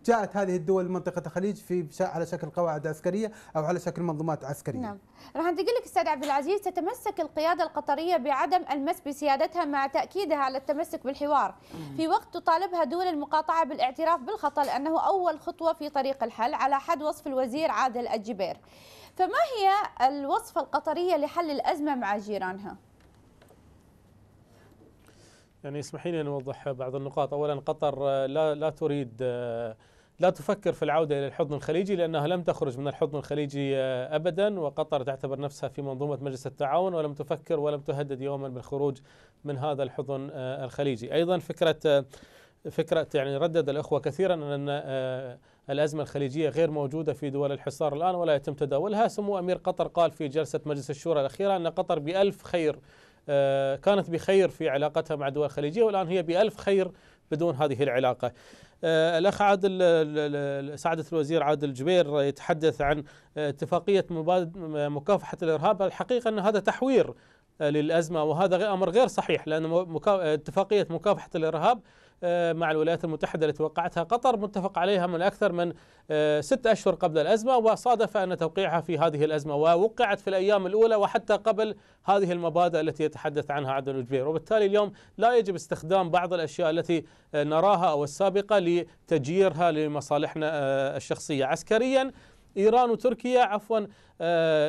جاءت هذه الدول منطقة الخليج في على شكل قواعد عسكرية أو على شكل منظومات عسكرية نعم راح انتقل لك أستاذ عبد العزيز تتمسك القيادة القطرية بعدم المس بسيادتها مع تأكيدها على التمسك بالحوار في وقت تطالبها دول المقاطعة بالاعتراف بالخطأ لأنه أول خطوة في طريق الحل على حد وصف الوزير عادل الجبير فما هي الوصفة القطرية لحل الأزمة مع جيرانها؟ يعني اسمحي لي ان اوضح بعض النقاط، اولا قطر آه، لا لا تريد آه، لا تفكر في العوده الى الحضن الخليجي لانها لم تخرج من الحضن الخليجي آه، ابدا وقطر تعتبر نفسها في منظومه مجلس التعاون ولم تفكر ولم تهدد يوما بالخروج من هذا الحضن الخليجي، ايضا فكره فكرة يعني ردد الأخوة كثيرا أن آه، الأزمة الخليجية غير موجودة في دول الحصار الآن ولا يتم تداولها سمو أمير قطر قال في جلسة مجلس الشورى الأخيرة أن قطر بألف خير آه، كانت بخير في علاقتها مع الدول الخليجية والآن هي بألف خير بدون هذه العلاقة آه، الأخ عادل سعادة الوزير عادل جبير يتحدث عن اتفاقية مكافحة الإرهاب الحقيقة أن هذا تحوير للأزمة وهذا أمر غير صحيح لأن اتفاقية مكافحة الإرهاب آه، مع الولايات المتحدة التي وقعتها قطر متفق عليها من أكثر من آه، ست أشهر قبل الأزمة وصادف أن توقيعها في هذه الأزمة ووقعت في الأيام الأولى وحتى قبل هذه المبادئ التي يتحدث عنها عدن الجبير وبالتالي اليوم لا يجب استخدام بعض الأشياء التي آه، نراها أو السابقة لتجييرها لمصالحنا الشخصية عسكريا ايران وتركيا عفوا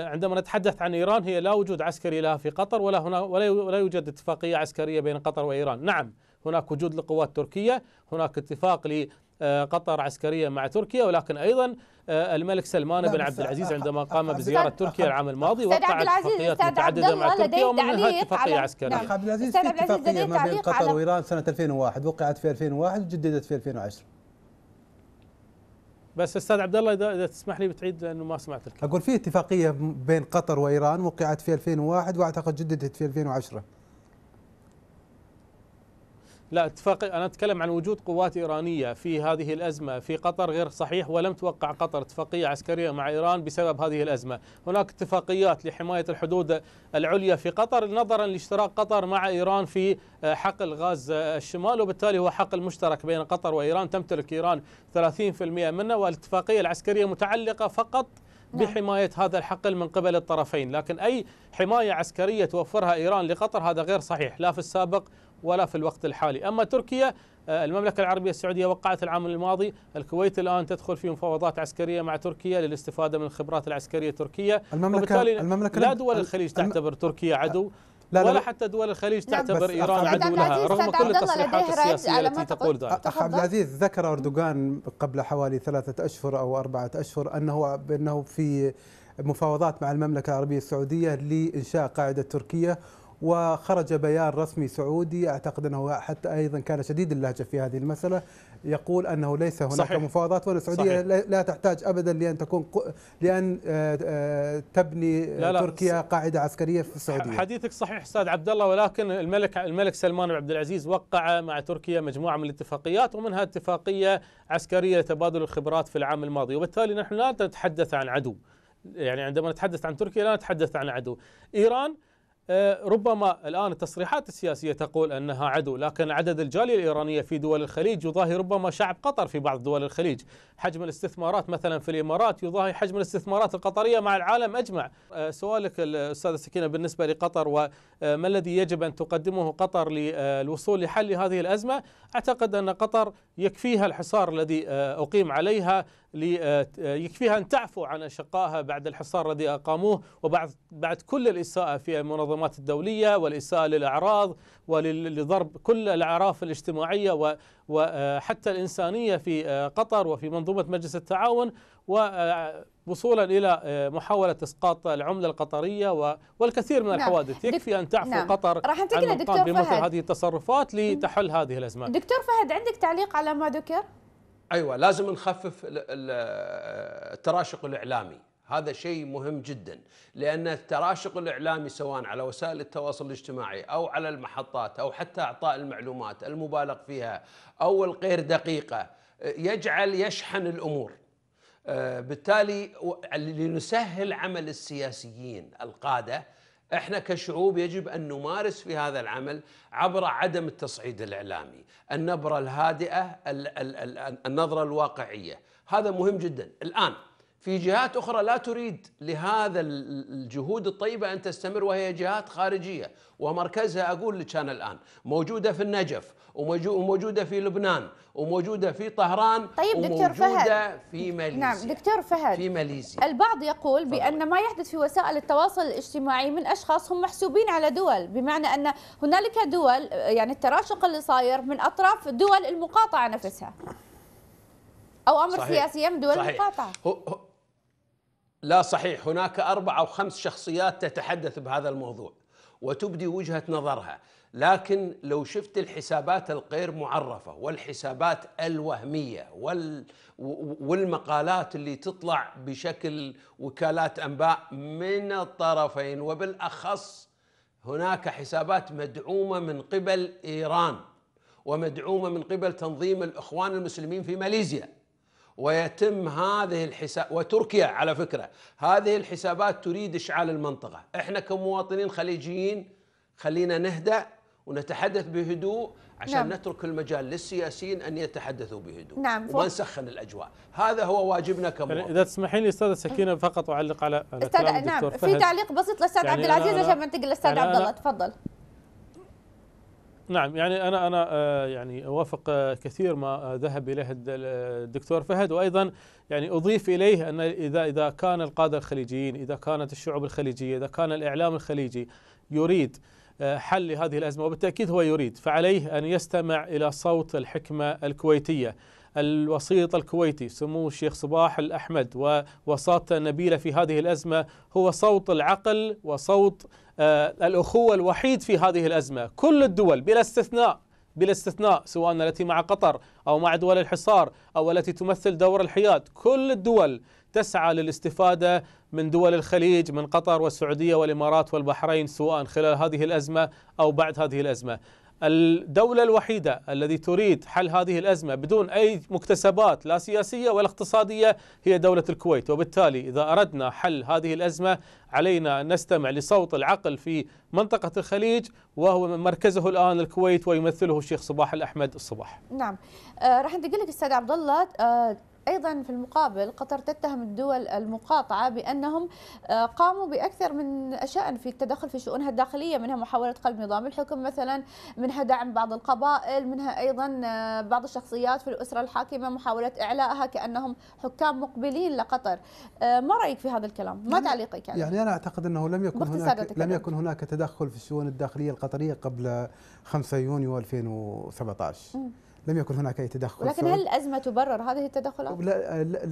عندما نتحدث عن ايران هي لا وجود عسكري لها في قطر ولا هنا ولا يوجد اتفاقيه عسكريه بين قطر وايران، نعم هناك وجود لقوات تركية هناك اتفاق لقطر عسكريه مع تركيا ولكن ايضا آه، الملك سلمان بن عبد العزيز عندما قام بزياره تركيا العام الماضي وقع اتفاقية متعدده مع تركيا ومنها اتفاقيه عسكريه. نعم عبد العزيز نعم. في اتفاقيه ما بين قطر وايران سنه 2001 وقعت في 2001 وجددت في 2010. بس استاذ عبد الله اذا تسمح لي بتعيد لانه ما سمعت الكلام. اقول في اتفاقيه بين قطر وايران وقعت في 2001 واعتقد جددت في 2010. لا اتفاق انا اتكلم عن وجود قوات ايرانيه في هذه الازمه في قطر غير صحيح ولم توقع قطر اتفاقيه عسكريه مع ايران بسبب هذه الازمه، هناك اتفاقيات لحمايه الحدود العليا في قطر نظرا لاشتراك قطر مع ايران في آه، حقل غاز آه، الشمال وبالتالي هو حقل مشترك بين قطر وايران تمتلك ايران 30% منه والاتفاقيه العسكريه متعلقه فقط نعم. بحماية هذا الحقل من قبل الطرفين لكن أي حماية عسكرية توفرها إيران لقطر هذا غير صحيح لا في السابق ولا في الوقت الحالي أما تركيا آه، المملكة العربية السعودية وقعت العام الماضي الكويت الآن تدخل في مفاوضات عسكرية مع تركيا للاستفادة من الخبرات العسكرية التركية المملكة, المملكة لا دول الخليج تعتبر تركيا عدو لا ولا لا حتى دول الخليج نعم. تعتبر ايران عدو لها رغم كل التصريحات السياسيه التي تقول ذلك اخ عبد العزيز ذكر اردوغان قبل حوالي ثلاثه اشهر او اربعه اشهر انه بانه في مفاوضات مع المملكه العربيه السعوديه لانشاء قاعده تركيه وخرج بيان رسمي سعودي اعتقد انه حتى ايضا كان شديد اللهجه في هذه المساله يقول انه ليس هناك صحيح. مفاوضات وان السعوديه صحيح. لا تحتاج ابدا لان تكون لان آه، آه، تبني لا لا تركيا قاعده عسكريه في السعوديه حديثك صحيح استاذ عبد الله ولكن الملك الملك سلمان بن عبد العزيز وقع مع تركيا مجموعه من الاتفاقيات ومنها اتفاقيه عسكريه لتبادل الخبرات في العام الماضي وبالتالي نحن لا نتحدث عن عدو يعني عندما نتحدث عن تركيا لا نتحدث عن عدو ايران آه، ربما الآن التصريحات السياسية تقول أنها عدو لكن عدد الجالية الإيرانية في دول الخليج يضاهي ربما شعب قطر في بعض دول الخليج حجم الاستثمارات مثلا في الإمارات يضاهي حجم الاستثمارات القطرية مع العالم أجمع آه، سؤالك الأستاذة سكينة بالنسبة لقطر وما آه، الذي يجب أن تقدمه قطر للوصول لحل هذه الأزمة أعتقد أن قطر يكفيها الحصار الذي أقيم عليها آه، يكفيها أن تعفو عن أشقائها بعد الحصار الذي أقاموه وبعد بعد كل الإساءة في المنظمات الدولية والإساءة للأعراض ولضرب كل الأعراف الاجتماعية وحتى آه، الإنسانية في آه، قطر وفي منظومة مجلس التعاون ووصولا إلى محاولة إسقاط العملة القطرية والكثير من نعم. الحوادث يكفي أن تعفو نعم. قطر راح عن دكتور بمثل فهد. هذه التصرفات لتحل هذه الأزمات دكتور فهد عندك تعليق على ما ذكر؟ ايوه لازم نخفف التراشق الاعلامي هذا شيء مهم جدا لان التراشق الاعلامي سواء على وسائل التواصل الاجتماعي او على المحطات او حتى اعطاء المعلومات المبالغ فيها او الغير دقيقه يجعل يشحن الامور آه، بالتالي لنسهل عمل السياسيين القاده احنا كشعوب يجب ان نمارس في هذا العمل عبر عدم التصعيد الاعلامي، النبره الهادئه، النظره الواقعيه، هذا مهم جدا، الان في جهات اخرى لا تريد لهذا الجهود الطيبه ان تستمر وهي جهات خارجيه ومركزها اقول لك انا الان موجوده في النجف وموجوده في لبنان وموجوده في طهران طيب دكتور فهد في نعم، ماليزيا نعم دكتور فهد في ماليزيا البعض يقول بان ما يحدث في وسائل التواصل الاجتماعي من اشخاص هم محسوبين على دول بمعنى ان هنالك دول يعني التراشق اللي صاير من اطراف دول المقاطعه نفسها او امر صحيح. سياسي من دول صحيح. المقاطعه لا صحيح هناك أربع أو خمس شخصيات تتحدث بهذا الموضوع وتبدي وجهة نظرها لكن لو شفت الحسابات الغير معرفة والحسابات الوهمية وال والمقالات اللي تطلع بشكل وكالات أنباء من الطرفين وبالأخص هناك حسابات مدعومة من قبل إيران ومدعومة من قبل تنظيم الإخوان المسلمين في ماليزيا ويتم هذه الحساب وتركيا على فكره هذه الحسابات تريد اشعال المنطقه، احنا كمواطنين خليجيين خلينا نهدأ ونتحدث بهدوء عشان نعم. نترك المجال للسياسيين ان يتحدثوا بهدوء نعم ونسخن الاجواء، هذا هو واجبنا يعني كمواطنين اذا تسمحين لي استاذه سكينه فقط اعلق على استاذ نعم في تعليق بسيط للاستاذ يعني عبد العزيز عشان ما ننتقل للاستاذ يعني عبد الله تفضل نعم يعني انا انا آه، يعني اوافق آه، كثير ما آه، ذهب اليه الدكتور فهد وايضا يعني اضيف اليه ان اذا اذا كان القاده الخليجيين اذا كانت الشعوب الخليجيه اذا كان الاعلام الخليجي يريد حل لهذه الازمه وبالتاكيد هو يريد فعليه ان يستمع الى صوت الحكمه الكويتيه الوسيط الكويتي سمو الشيخ صباح الأحمد ووساطة نبيلة في هذه الأزمة هو صوت العقل وصوت آه، الأخوة الوحيد في هذه الأزمة كل الدول بلا استثناء بلا استثناء سواء التي مع قطر أو مع دول الحصار أو التي تمثل دور الحياد كل الدول تسعى للاستفادة من دول الخليج من قطر والسعودية والإمارات والبحرين سواء خلال هذه الأزمة أو بعد هذه الأزمة الدولة الوحيدة التي تريد حل هذه الأزمة بدون أي مكتسبات لا سياسية ولا اقتصادية هي دولة الكويت وبالتالي إذا أردنا حل هذه الأزمة علينا أن نستمع لصوت العقل في منطقة الخليج وهو مركزه الآن الكويت ويمثله الشيخ صباح الأحمد الصباح نعم آه راح ننتقل لك أستاذ عبد الله آه أيضا في المقابل قطر تتهم الدول المقاطعة بأنهم آه، قاموا بأكثر من أشياء في التدخل في شؤونها الداخلية منها محاولة قلب نظام الحكم مثلا منها دعم بعض القبائل منها أيضا آه، بعض الشخصيات في الأسرة الحاكمة محاولة إعلائها كأنهم حكام مقبلين لقطر آه، ما رأيك في هذا الكلام؟ ما يعني تعليقك يعني, يعني أنا أعتقد أنه لم يكن هناك لم يكن هناك تدخل في الشؤون الداخلية القطرية قبل 5 يونيو 2017 م. لم يكن هناك اي تدخل ولكن هل الازمه تبرر هذه التدخلات؟ لا لا,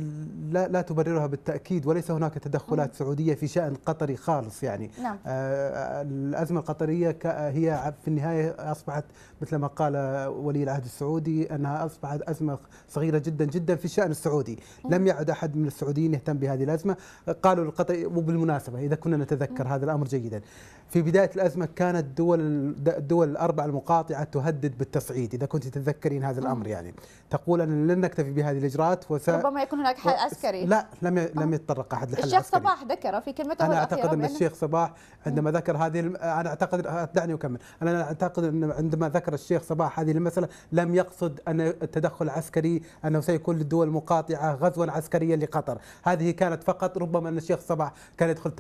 لا, لا تبررها بالتاكيد وليس هناك تدخلات سعوديه في شان قطري خالص يعني نعم. آه الازمه القطريه هي في النهايه اصبحت مثل ما قال ولي العهد السعودي انها اصبحت ازمه صغيره جدا جدا في الشان السعودي، مم. لم يعد احد من السعوديين يهتم بهذه الازمه، قالوا القطري وبالمناسبه اذا كنا نتذكر مم. هذا الامر جيدا. في بدايه الازمه كانت دول الدول الاربع المقاطعه تهدد بالتصعيد، اذا كنت تتذكرين من هذا الامر يعني تقول ان لن نكتفي بهذه الاجراءات وس... ربما يكون هناك حل عسكري لا لم ي... لم آه. يتطرق احد للحل الشيخ صباح ذكر في كلمته انا اعتقد ان الشيخ صباح عندما ذكر هذه انا اعتقد دعني اكمل انا اعتقد ان عندما ذكر الشيخ صباح هذه المساله لم يقصد ان التدخل العسكري انه سيكون للدول المقاطعه غزوا عسكريا لقطر هذه كانت فقط ربما ان الشيخ صباح كان يدخل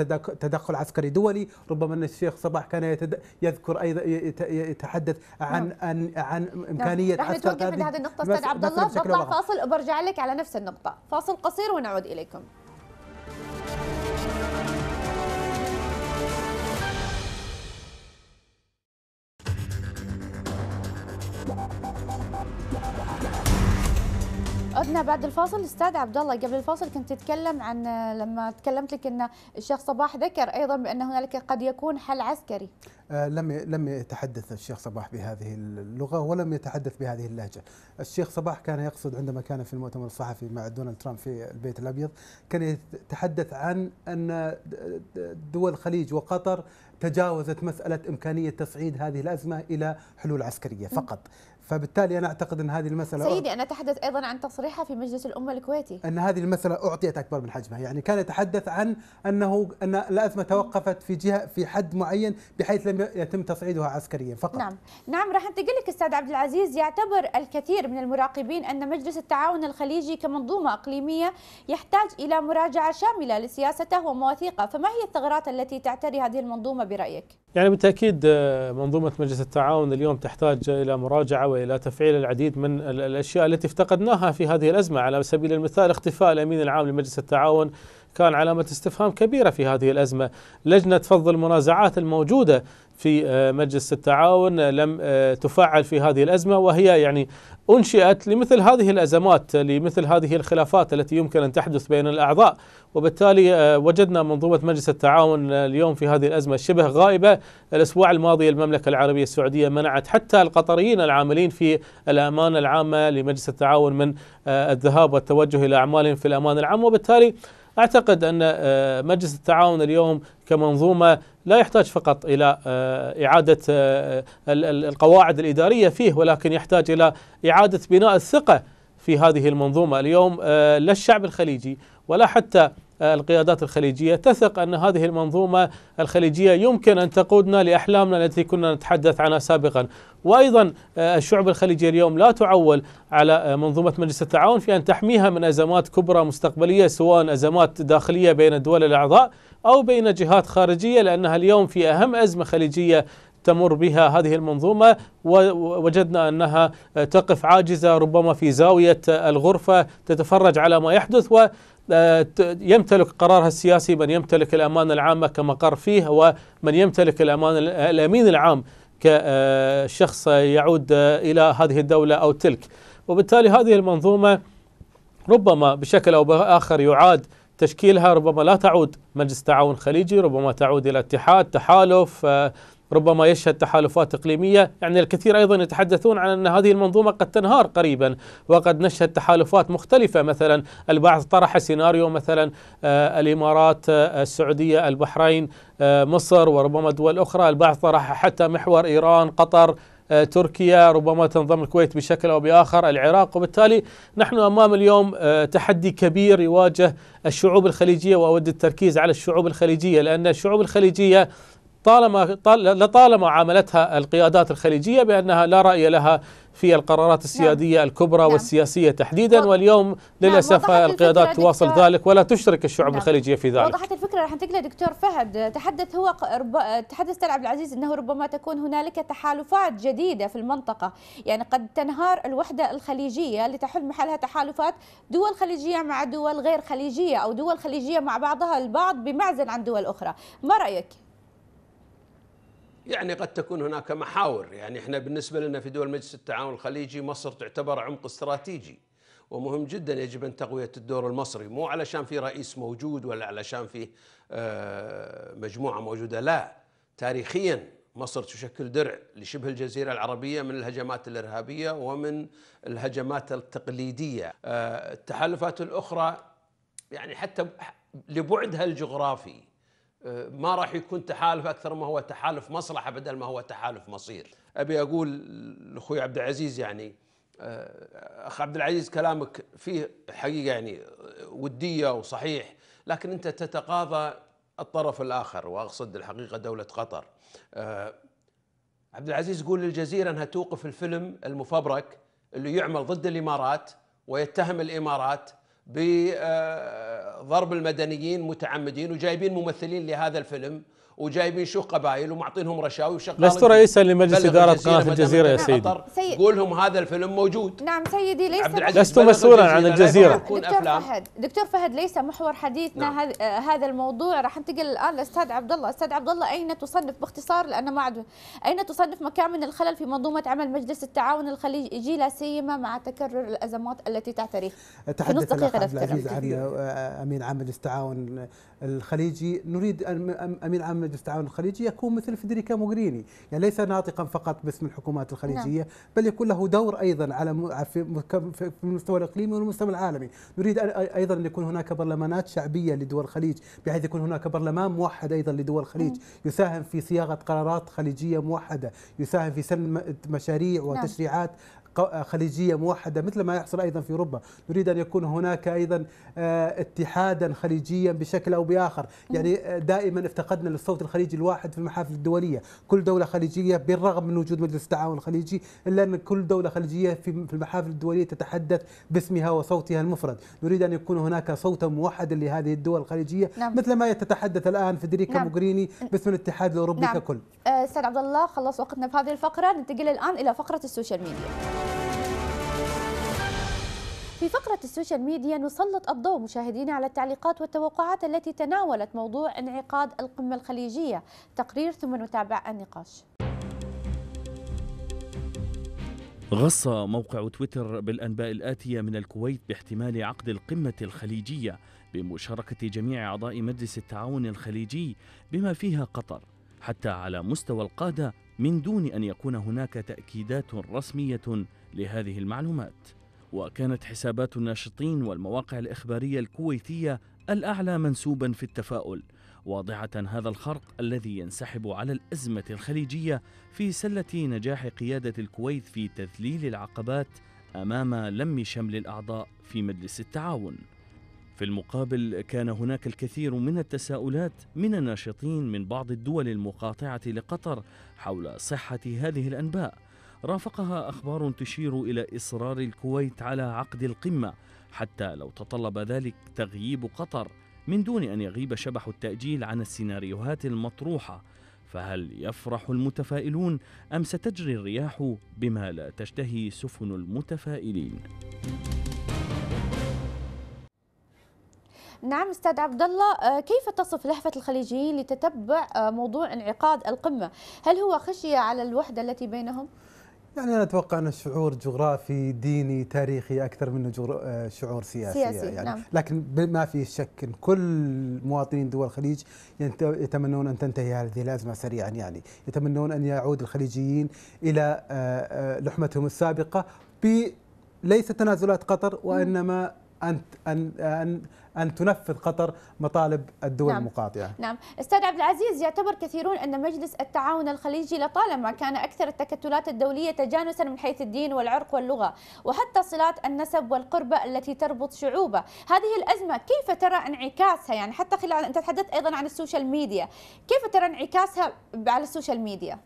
تدخل عسكري دولي ربما ان الشيخ صباح كان يتد... يذكر ايضا يتحدث عن نعم. عن عن نعم. امكانيه عسكر ممكن من هذه النقطه استاذ عبد الله بطلع فاصل وبرجع لك على نفس النقطه فاصل قصير ونعود اليكم عدنا بعد الفاصل استاذ عبد الله قبل الفاصل كنت تتكلم عن لما تكلمت لك ان الشيخ صباح ذكر ايضا بان هنالك قد يكون حل عسكري آه، لم لم يتحدث الشيخ صباح بهذه اللغه ولم يتحدث بهذه اللهجه الشيخ صباح كان يقصد عندما كان في المؤتمر الصحفي مع دونالد ترامب في البيت الابيض كان يتحدث عن ان دول الخليج وقطر تجاوزت مساله امكانيه تصعيد هذه الازمه الى حلول عسكريه فقط فبالتالي انا اعتقد ان هذه المساله سيدي انا اتحدث ايضا عن تصريحها في مجلس الامه الكويتي ان هذه المساله اعطيت اكبر من حجمها، يعني كان يتحدث عن انه ان الازمه توقفت في جهه في حد معين بحيث لم يتم تصعيدها عسكريا فقط. نعم، نعم راح انتقل لك استاذ عبد العزيز يعتبر الكثير من المراقبين ان مجلس التعاون الخليجي كمنظومه اقليميه يحتاج الى مراجعه شامله لسياسته ومواثيقه، فما هي الثغرات التي تعتري هذه المنظومه برايك؟ يعني بالتاكيد آه، منظومه مجلس التعاون اليوم تحتاج الى مراجعه والى الى تفعيل العديد من الاشياء التي افتقدناها في هذه الازمه على سبيل المثال اختفاء الامين العام لمجلس التعاون كان علامة استفهام كبيرة في هذه الأزمة لجنة فض المنازعات الموجودة في آه، مجلس التعاون آه، لم آه، تفعل في هذه الازمه وهي يعني انشئت لمثل هذه الازمات لمثل هذه الخلافات التي يمكن ان تحدث بين الاعضاء وبالتالي وجدنا منظومه مجلس التعاون اليوم في هذه الازمه شبه غائبه الاسبوع الماضي المملكه العربيه السعوديه منعت حتى القطريين العاملين في الامانه العامه لمجلس التعاون من الذهاب والتوجه الى اعمالهم في الامان العام وبالتالي اعتقد ان مجلس التعاون اليوم كمنظومه لا يحتاج فقط الى آه، اعاده آه، آه، القواعد الاداريه فيه ولكن يحتاج الى اعاده بناء الثقه في هذه المنظومه اليوم لا الشعب الخليجي ولا حتى القيادات الخليجية تثق أن هذه المنظومة الخليجية يمكن أن تقودنا لأحلامنا التي كنا نتحدث عنها سابقا وأيضا آه، الشعب الخليجية اليوم لا تعول على آه، منظومة مجلس التعاون في أن تحميها من أزمات كبرى مستقبلية سواء أزمات داخلية بين الدول الأعضاء أو بين جهات خارجية لأنها اليوم في أهم أزمة خليجية تمر بها هذه المنظومه ووجدنا انها آه، تقف عاجزه ربما في زاويه الغرفه تتفرج على ما يحدث و. آه، يمتلك قرارها السياسي من يمتلك الأمانة العامة كمقر فيه ومن يمتلك الأمانة الأمين العام كشخص آه، يعود آه، إلى هذه الدولة أو تلك وبالتالي هذه المنظومة ربما بشكل أو بآخر يعاد تشكيلها ربما لا تعود مجلس تعاون خليجي ربما تعود إلى اتحاد تحالف ربما يشهد تحالفات إقليمية يعني الكثير أيضا يتحدثون عن أن هذه المنظومة قد تنهار قريبا وقد نشهد تحالفات مختلفة مثلا البعض طرح سيناريو مثلا آه، الإمارات آه، السعودية البحرين آه، مصر وربما دول أخرى البعض طرح حتى محور إيران قطر تركيا ربما تنضم الكويت بشكل او باخر العراق وبالتالي نحن امام اليوم تحدي كبير يواجه الشعوب الخليجيه واود التركيز على الشعوب الخليجيه لان الشعوب الخليجيه طالما لطالما عاملتها القيادات الخليجيه بانها لا راي لها في القرارات نعم. السياديه نعم. الكبرى نعم. والسياسيه تحديدا نعم. واليوم للاسف نعم. القيادات تواصل ذلك ولا تشرك الشعوب نعم. الخليجيه في ذلك وضحت الفكره راح ننتقل دكتور فهد تحدث هو رب... تحدث استاذ عبد العزيز انه ربما تكون هنالك تحالفات جديده في المنطقه يعني قد تنهار الوحده الخليجيه لتحل محلها تحالفات دول خليجيه مع دول غير خليجيه او دول خليجيه مع بعضها البعض بمعزل عن دول اخرى ما رايك يعني قد تكون هناك محاور يعني احنا بالنسبه لنا في دول مجلس التعاون الخليجي مصر تعتبر عمق استراتيجي ومهم جدا يجب ان تقويه الدور المصري مو علشان في رئيس موجود ولا علشان في آه، مجموعه موجوده لا تاريخيا مصر تشكل درع لشبه الجزيرة العربية من الهجمات الإرهابية ومن الهجمات التقليدية آه، التحالفات الأخرى يعني حتى لبعدها الجغرافي ما راح يكون تحالف اكثر ما هو تحالف مصلحه بدل ما هو تحالف مصير. ابي اقول لاخوي عبد العزيز يعني آه، اخ عبد العزيز كلامك فيه حقيقه يعني وديه وصحيح لكن انت تتقاضى الطرف الاخر واقصد الحقيقه دوله قطر. آه، عبد العزيز يقول للجزيره انها توقف الفيلم المفبرك اللي يعمل ضد الامارات ويتهم الامارات ب آه، ضرب المدنيين متعمدين وجايبين ممثلين لهذا الفيلم وجايبين شو قبائل ومعطينهم رشاوي وشغالين لست رئيسا لمجلس اداره قناه الجزيره يا سيدي سيد. قول لهم هذا الفيلم موجود نعم سيدي ليس لست مسؤولا عن الجزيره دكتور فهد دكتور فهد ليس محور حديثنا نعم. آه، هذا الموضوع راح انتقل الان للاستاذ عبد الله استاذ عبد الله اين تصنف باختصار لان ما عاد اين تصنف مكامن الخلل في منظومه عمل مجلس التعاون الخليجي لا سيما مع تكرر الازمات التي تعتري تحدث عن آه، امين عام مجلس التعاون الخليجي نريد امين عام مجلس التعاون الخليجي يكون مثل فيدريكا موغريني يعني ليس ناطقا فقط باسم الحكومات الخليجية نعم. بل يكون له دور أيضا على في المستوى الإقليمي والمستوى العالمي نريد أيضا أن يكون هناك برلمانات شعبية لدول الخليج بحيث يكون هناك برلمان موحد أيضا لدول الخليج يساهم في صياغة قرارات خليجية موحدة يساهم في سن مشاريع نعم. وتشريعات آه، خليجية موحدة مثل ما يحصل أيضا في أوروبا نريد أن يكون هناك أيضا آه، اتحادا خليجيا بشكل أو بآخر يعني آه، دائما افتقدنا للصوت الخليجي الواحد في المحافل الدولية كل دولة خليجية بالرغم من وجود مجلس التعاون الخليجي إلا أن كل دولة خليجية في المحافل الدولية تتحدث باسمها وصوتها المفرد نريد أن يكون هناك صوتا موحدا لهذه الدول الخليجية نعم. مثل ما تتحدث الآن فيدريكا نعم. موغريني نعم. باسم الاتحاد الأوروبي نعم. ككل أستاذ عبد الله خلص وقتنا في هذه الفقرة ننتقل الآن إلى فقرة السوشيال ميديا في فقرة السوشيال ميديا نسلط الضوء مشاهدينا على التعليقات والتوقعات التي تناولت موضوع انعقاد القمة الخليجية تقرير ثم نتابع النقاش غص موقع تويتر بالأنباء الآتية من الكويت باحتمال عقد القمة الخليجية بمشاركة جميع أعضاء مجلس التعاون الخليجي بما فيها قطر حتى على مستوى القادة من دون أن يكون هناك تأكيدات رسمية لهذه المعلومات وكانت حسابات الناشطين والمواقع الإخبارية الكويتية الأعلى منسوبا في التفاؤل واضعة هذا الخرق الذي ينسحب على الأزمة الخليجية في سلة نجاح قيادة الكويت في تذليل العقبات أمام لم شمل الأعضاء في مجلس التعاون. في المقابل كان هناك الكثير من التساؤلات من الناشطين من بعض الدول المقاطعة لقطر حول صحة هذه الأنباء رافقها اخبار تشير الى اصرار الكويت على عقد القمه حتى لو تطلب ذلك تغييب قطر من دون ان يغيب شبح التاجيل عن السيناريوهات المطروحه فهل يفرح المتفائلون ام ستجري الرياح بما لا تشتهي سفن المتفائلين نعم استاذ عبد الله آه، كيف تصف لهفه الخليجيين لتتبع آه، موضوع انعقاد القمه هل هو خشيه على الوحده التي بينهم يعني انا اتوقع انه شعور جغرافي ديني تاريخي اكثر منه جغر... آه، شعور سياسي, يعني. سياسي يعني نعم. لكن ما في شك ان كل مواطنين دول الخليج يتمنون ان تنتهي هذه الازمه سريعا يعني يتمنون ان يعود الخليجيين الى آه، آه، لحمتهم السابقه ب ليس تنازلات قطر وانما أن أن أن أن تنفذ قطر مطالب الدول نعم. المقاطعة نعم أستاذ عبد العزيز يعتبر كثيرون أن مجلس التعاون الخليجي لطالما كان أكثر التكتلات الدولية تجانسا من حيث الدين والعرق واللغة وحتى صلات النسب والقربة التي تربط شعوبه هذه الأزمة كيف ترى انعكاسها يعني حتى خلال أنت تحدثت أيضا عن السوشيال ميديا كيف ترى انعكاسها على السوشيال ميديا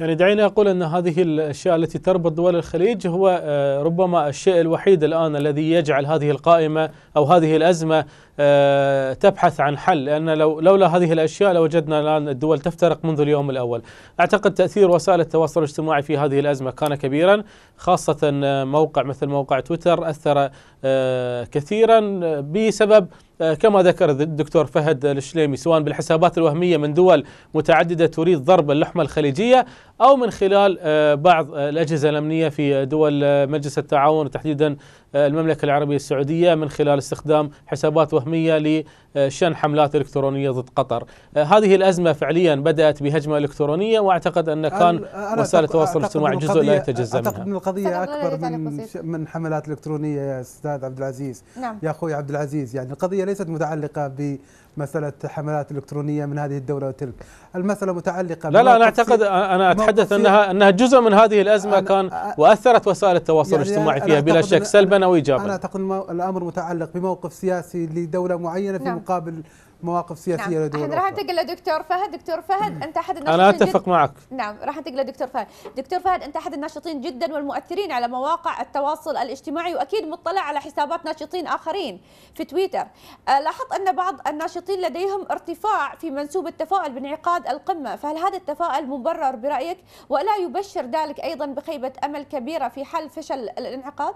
يعني دعيني أقول أن هذه الأشياء التي تربط دول الخليج هو آه، ربما الشيء الوحيد الآن الذي يجعل هذه القائمة أو هذه الأزمة آه، تبحث عن حل لأن لولا هذه الأشياء لوجدنا الآن الدول تفترق منذ اليوم الأول أعتقد تأثير وسائل التواصل الاجتماعي في هذه الأزمة كان كبيرا خاصة موقع مثل موقع تويتر أثر آه، كثيرا بسبب آه، كما ذكر الدكتور فهد الشليمي سواء بالحسابات الوهميه من دول متعدده تريد ضرب اللحمه الخليجيه او من خلال آه، بعض الاجهزه الامنيه في دول آه، مجلس التعاون وتحديداً آه، المملكة العربية السعودية من خلال استخدام حسابات وهمية لشن حملات إلكترونية ضد قطر آه، هذه الأزمة فعليا بدأت بهجمة إلكترونية وأعتقد أن كان وسائل التواصل الاجتماعي جزء لا يتجزأ منها أعتقد أن القضية أكبر من, من حملات إلكترونية يا أستاذ عبد العزيز نعم. يا أخوي عبد العزيز يعني القضية ليست متعلقة ب مساله حملات الكترونيه من هذه الدوله وتلك المساله متعلقه لا لا انا اعتقد انا اتحدث انها انها جزء من هذه الازمه كان واثرت وسائل التواصل يعني الاجتماعي فيها بلا شك سلبا او ايجابا انا اعتقد الامر متعلق بموقف سياسي لدوله معينه في نعم. مقابل مواقف سياسيه نعم. لدول راح انتقل لدكتور فهد دكتور فهد انت احد الناشطين انا اتفق جد... معك نعم راح انتقل لدكتور فهد دكتور فهد انت احد الناشطين جدا والمؤثرين على مواقع التواصل الاجتماعي واكيد مطلع على حسابات ناشطين اخرين في تويتر أه، لاحظت ان بعض الناشطين لديهم ارتفاع في منسوب التفاؤل بانعقاد القمه فهل هذا التفاؤل مبرر برايك ولا يبشر ذلك ايضا بخيبه امل كبيره في حل فشل الانعقاد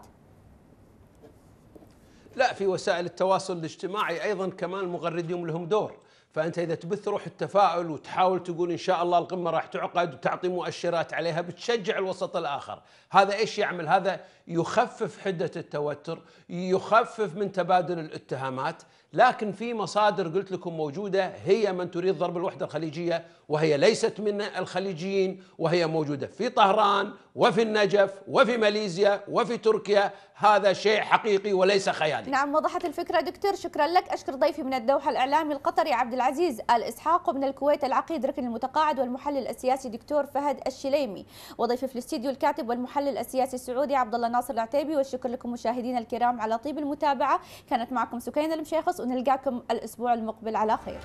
لا في وسائل التواصل الاجتماعي ايضا كمان المغردين لهم دور فانت اذا تبث روح التفاؤل وتحاول تقول ان شاء الله القمه راح تعقد وتعطي مؤشرات عليها بتشجع الوسط الاخر، هذا ايش يعمل؟ هذا يخفف حده التوتر، يخفف من تبادل الاتهامات، لكن في مصادر قلت لكم موجوده هي من تريد ضرب الوحده الخليجيه وهي ليست من الخليجيين وهي موجودة في طهران وفي النجف وفي ماليزيا وفي تركيا هذا شيء حقيقي وليس خيالي نعم وضحت الفكرة دكتور شكرا لك أشكر ضيفي من الدوحة الإعلامي القطري عبد العزيز آل إسحاق ومن الكويت العقيد ركن المتقاعد والمحلل السياسي دكتور فهد الشليمي وضيفي في الاستديو الكاتب والمحلل السياسي السعودي عبد الله ناصر العتيبي والشكر لكم مشاهدينا الكرام على طيب المتابعة كانت معكم سكينة المشيخص ونلقاكم الأسبوع المقبل على خير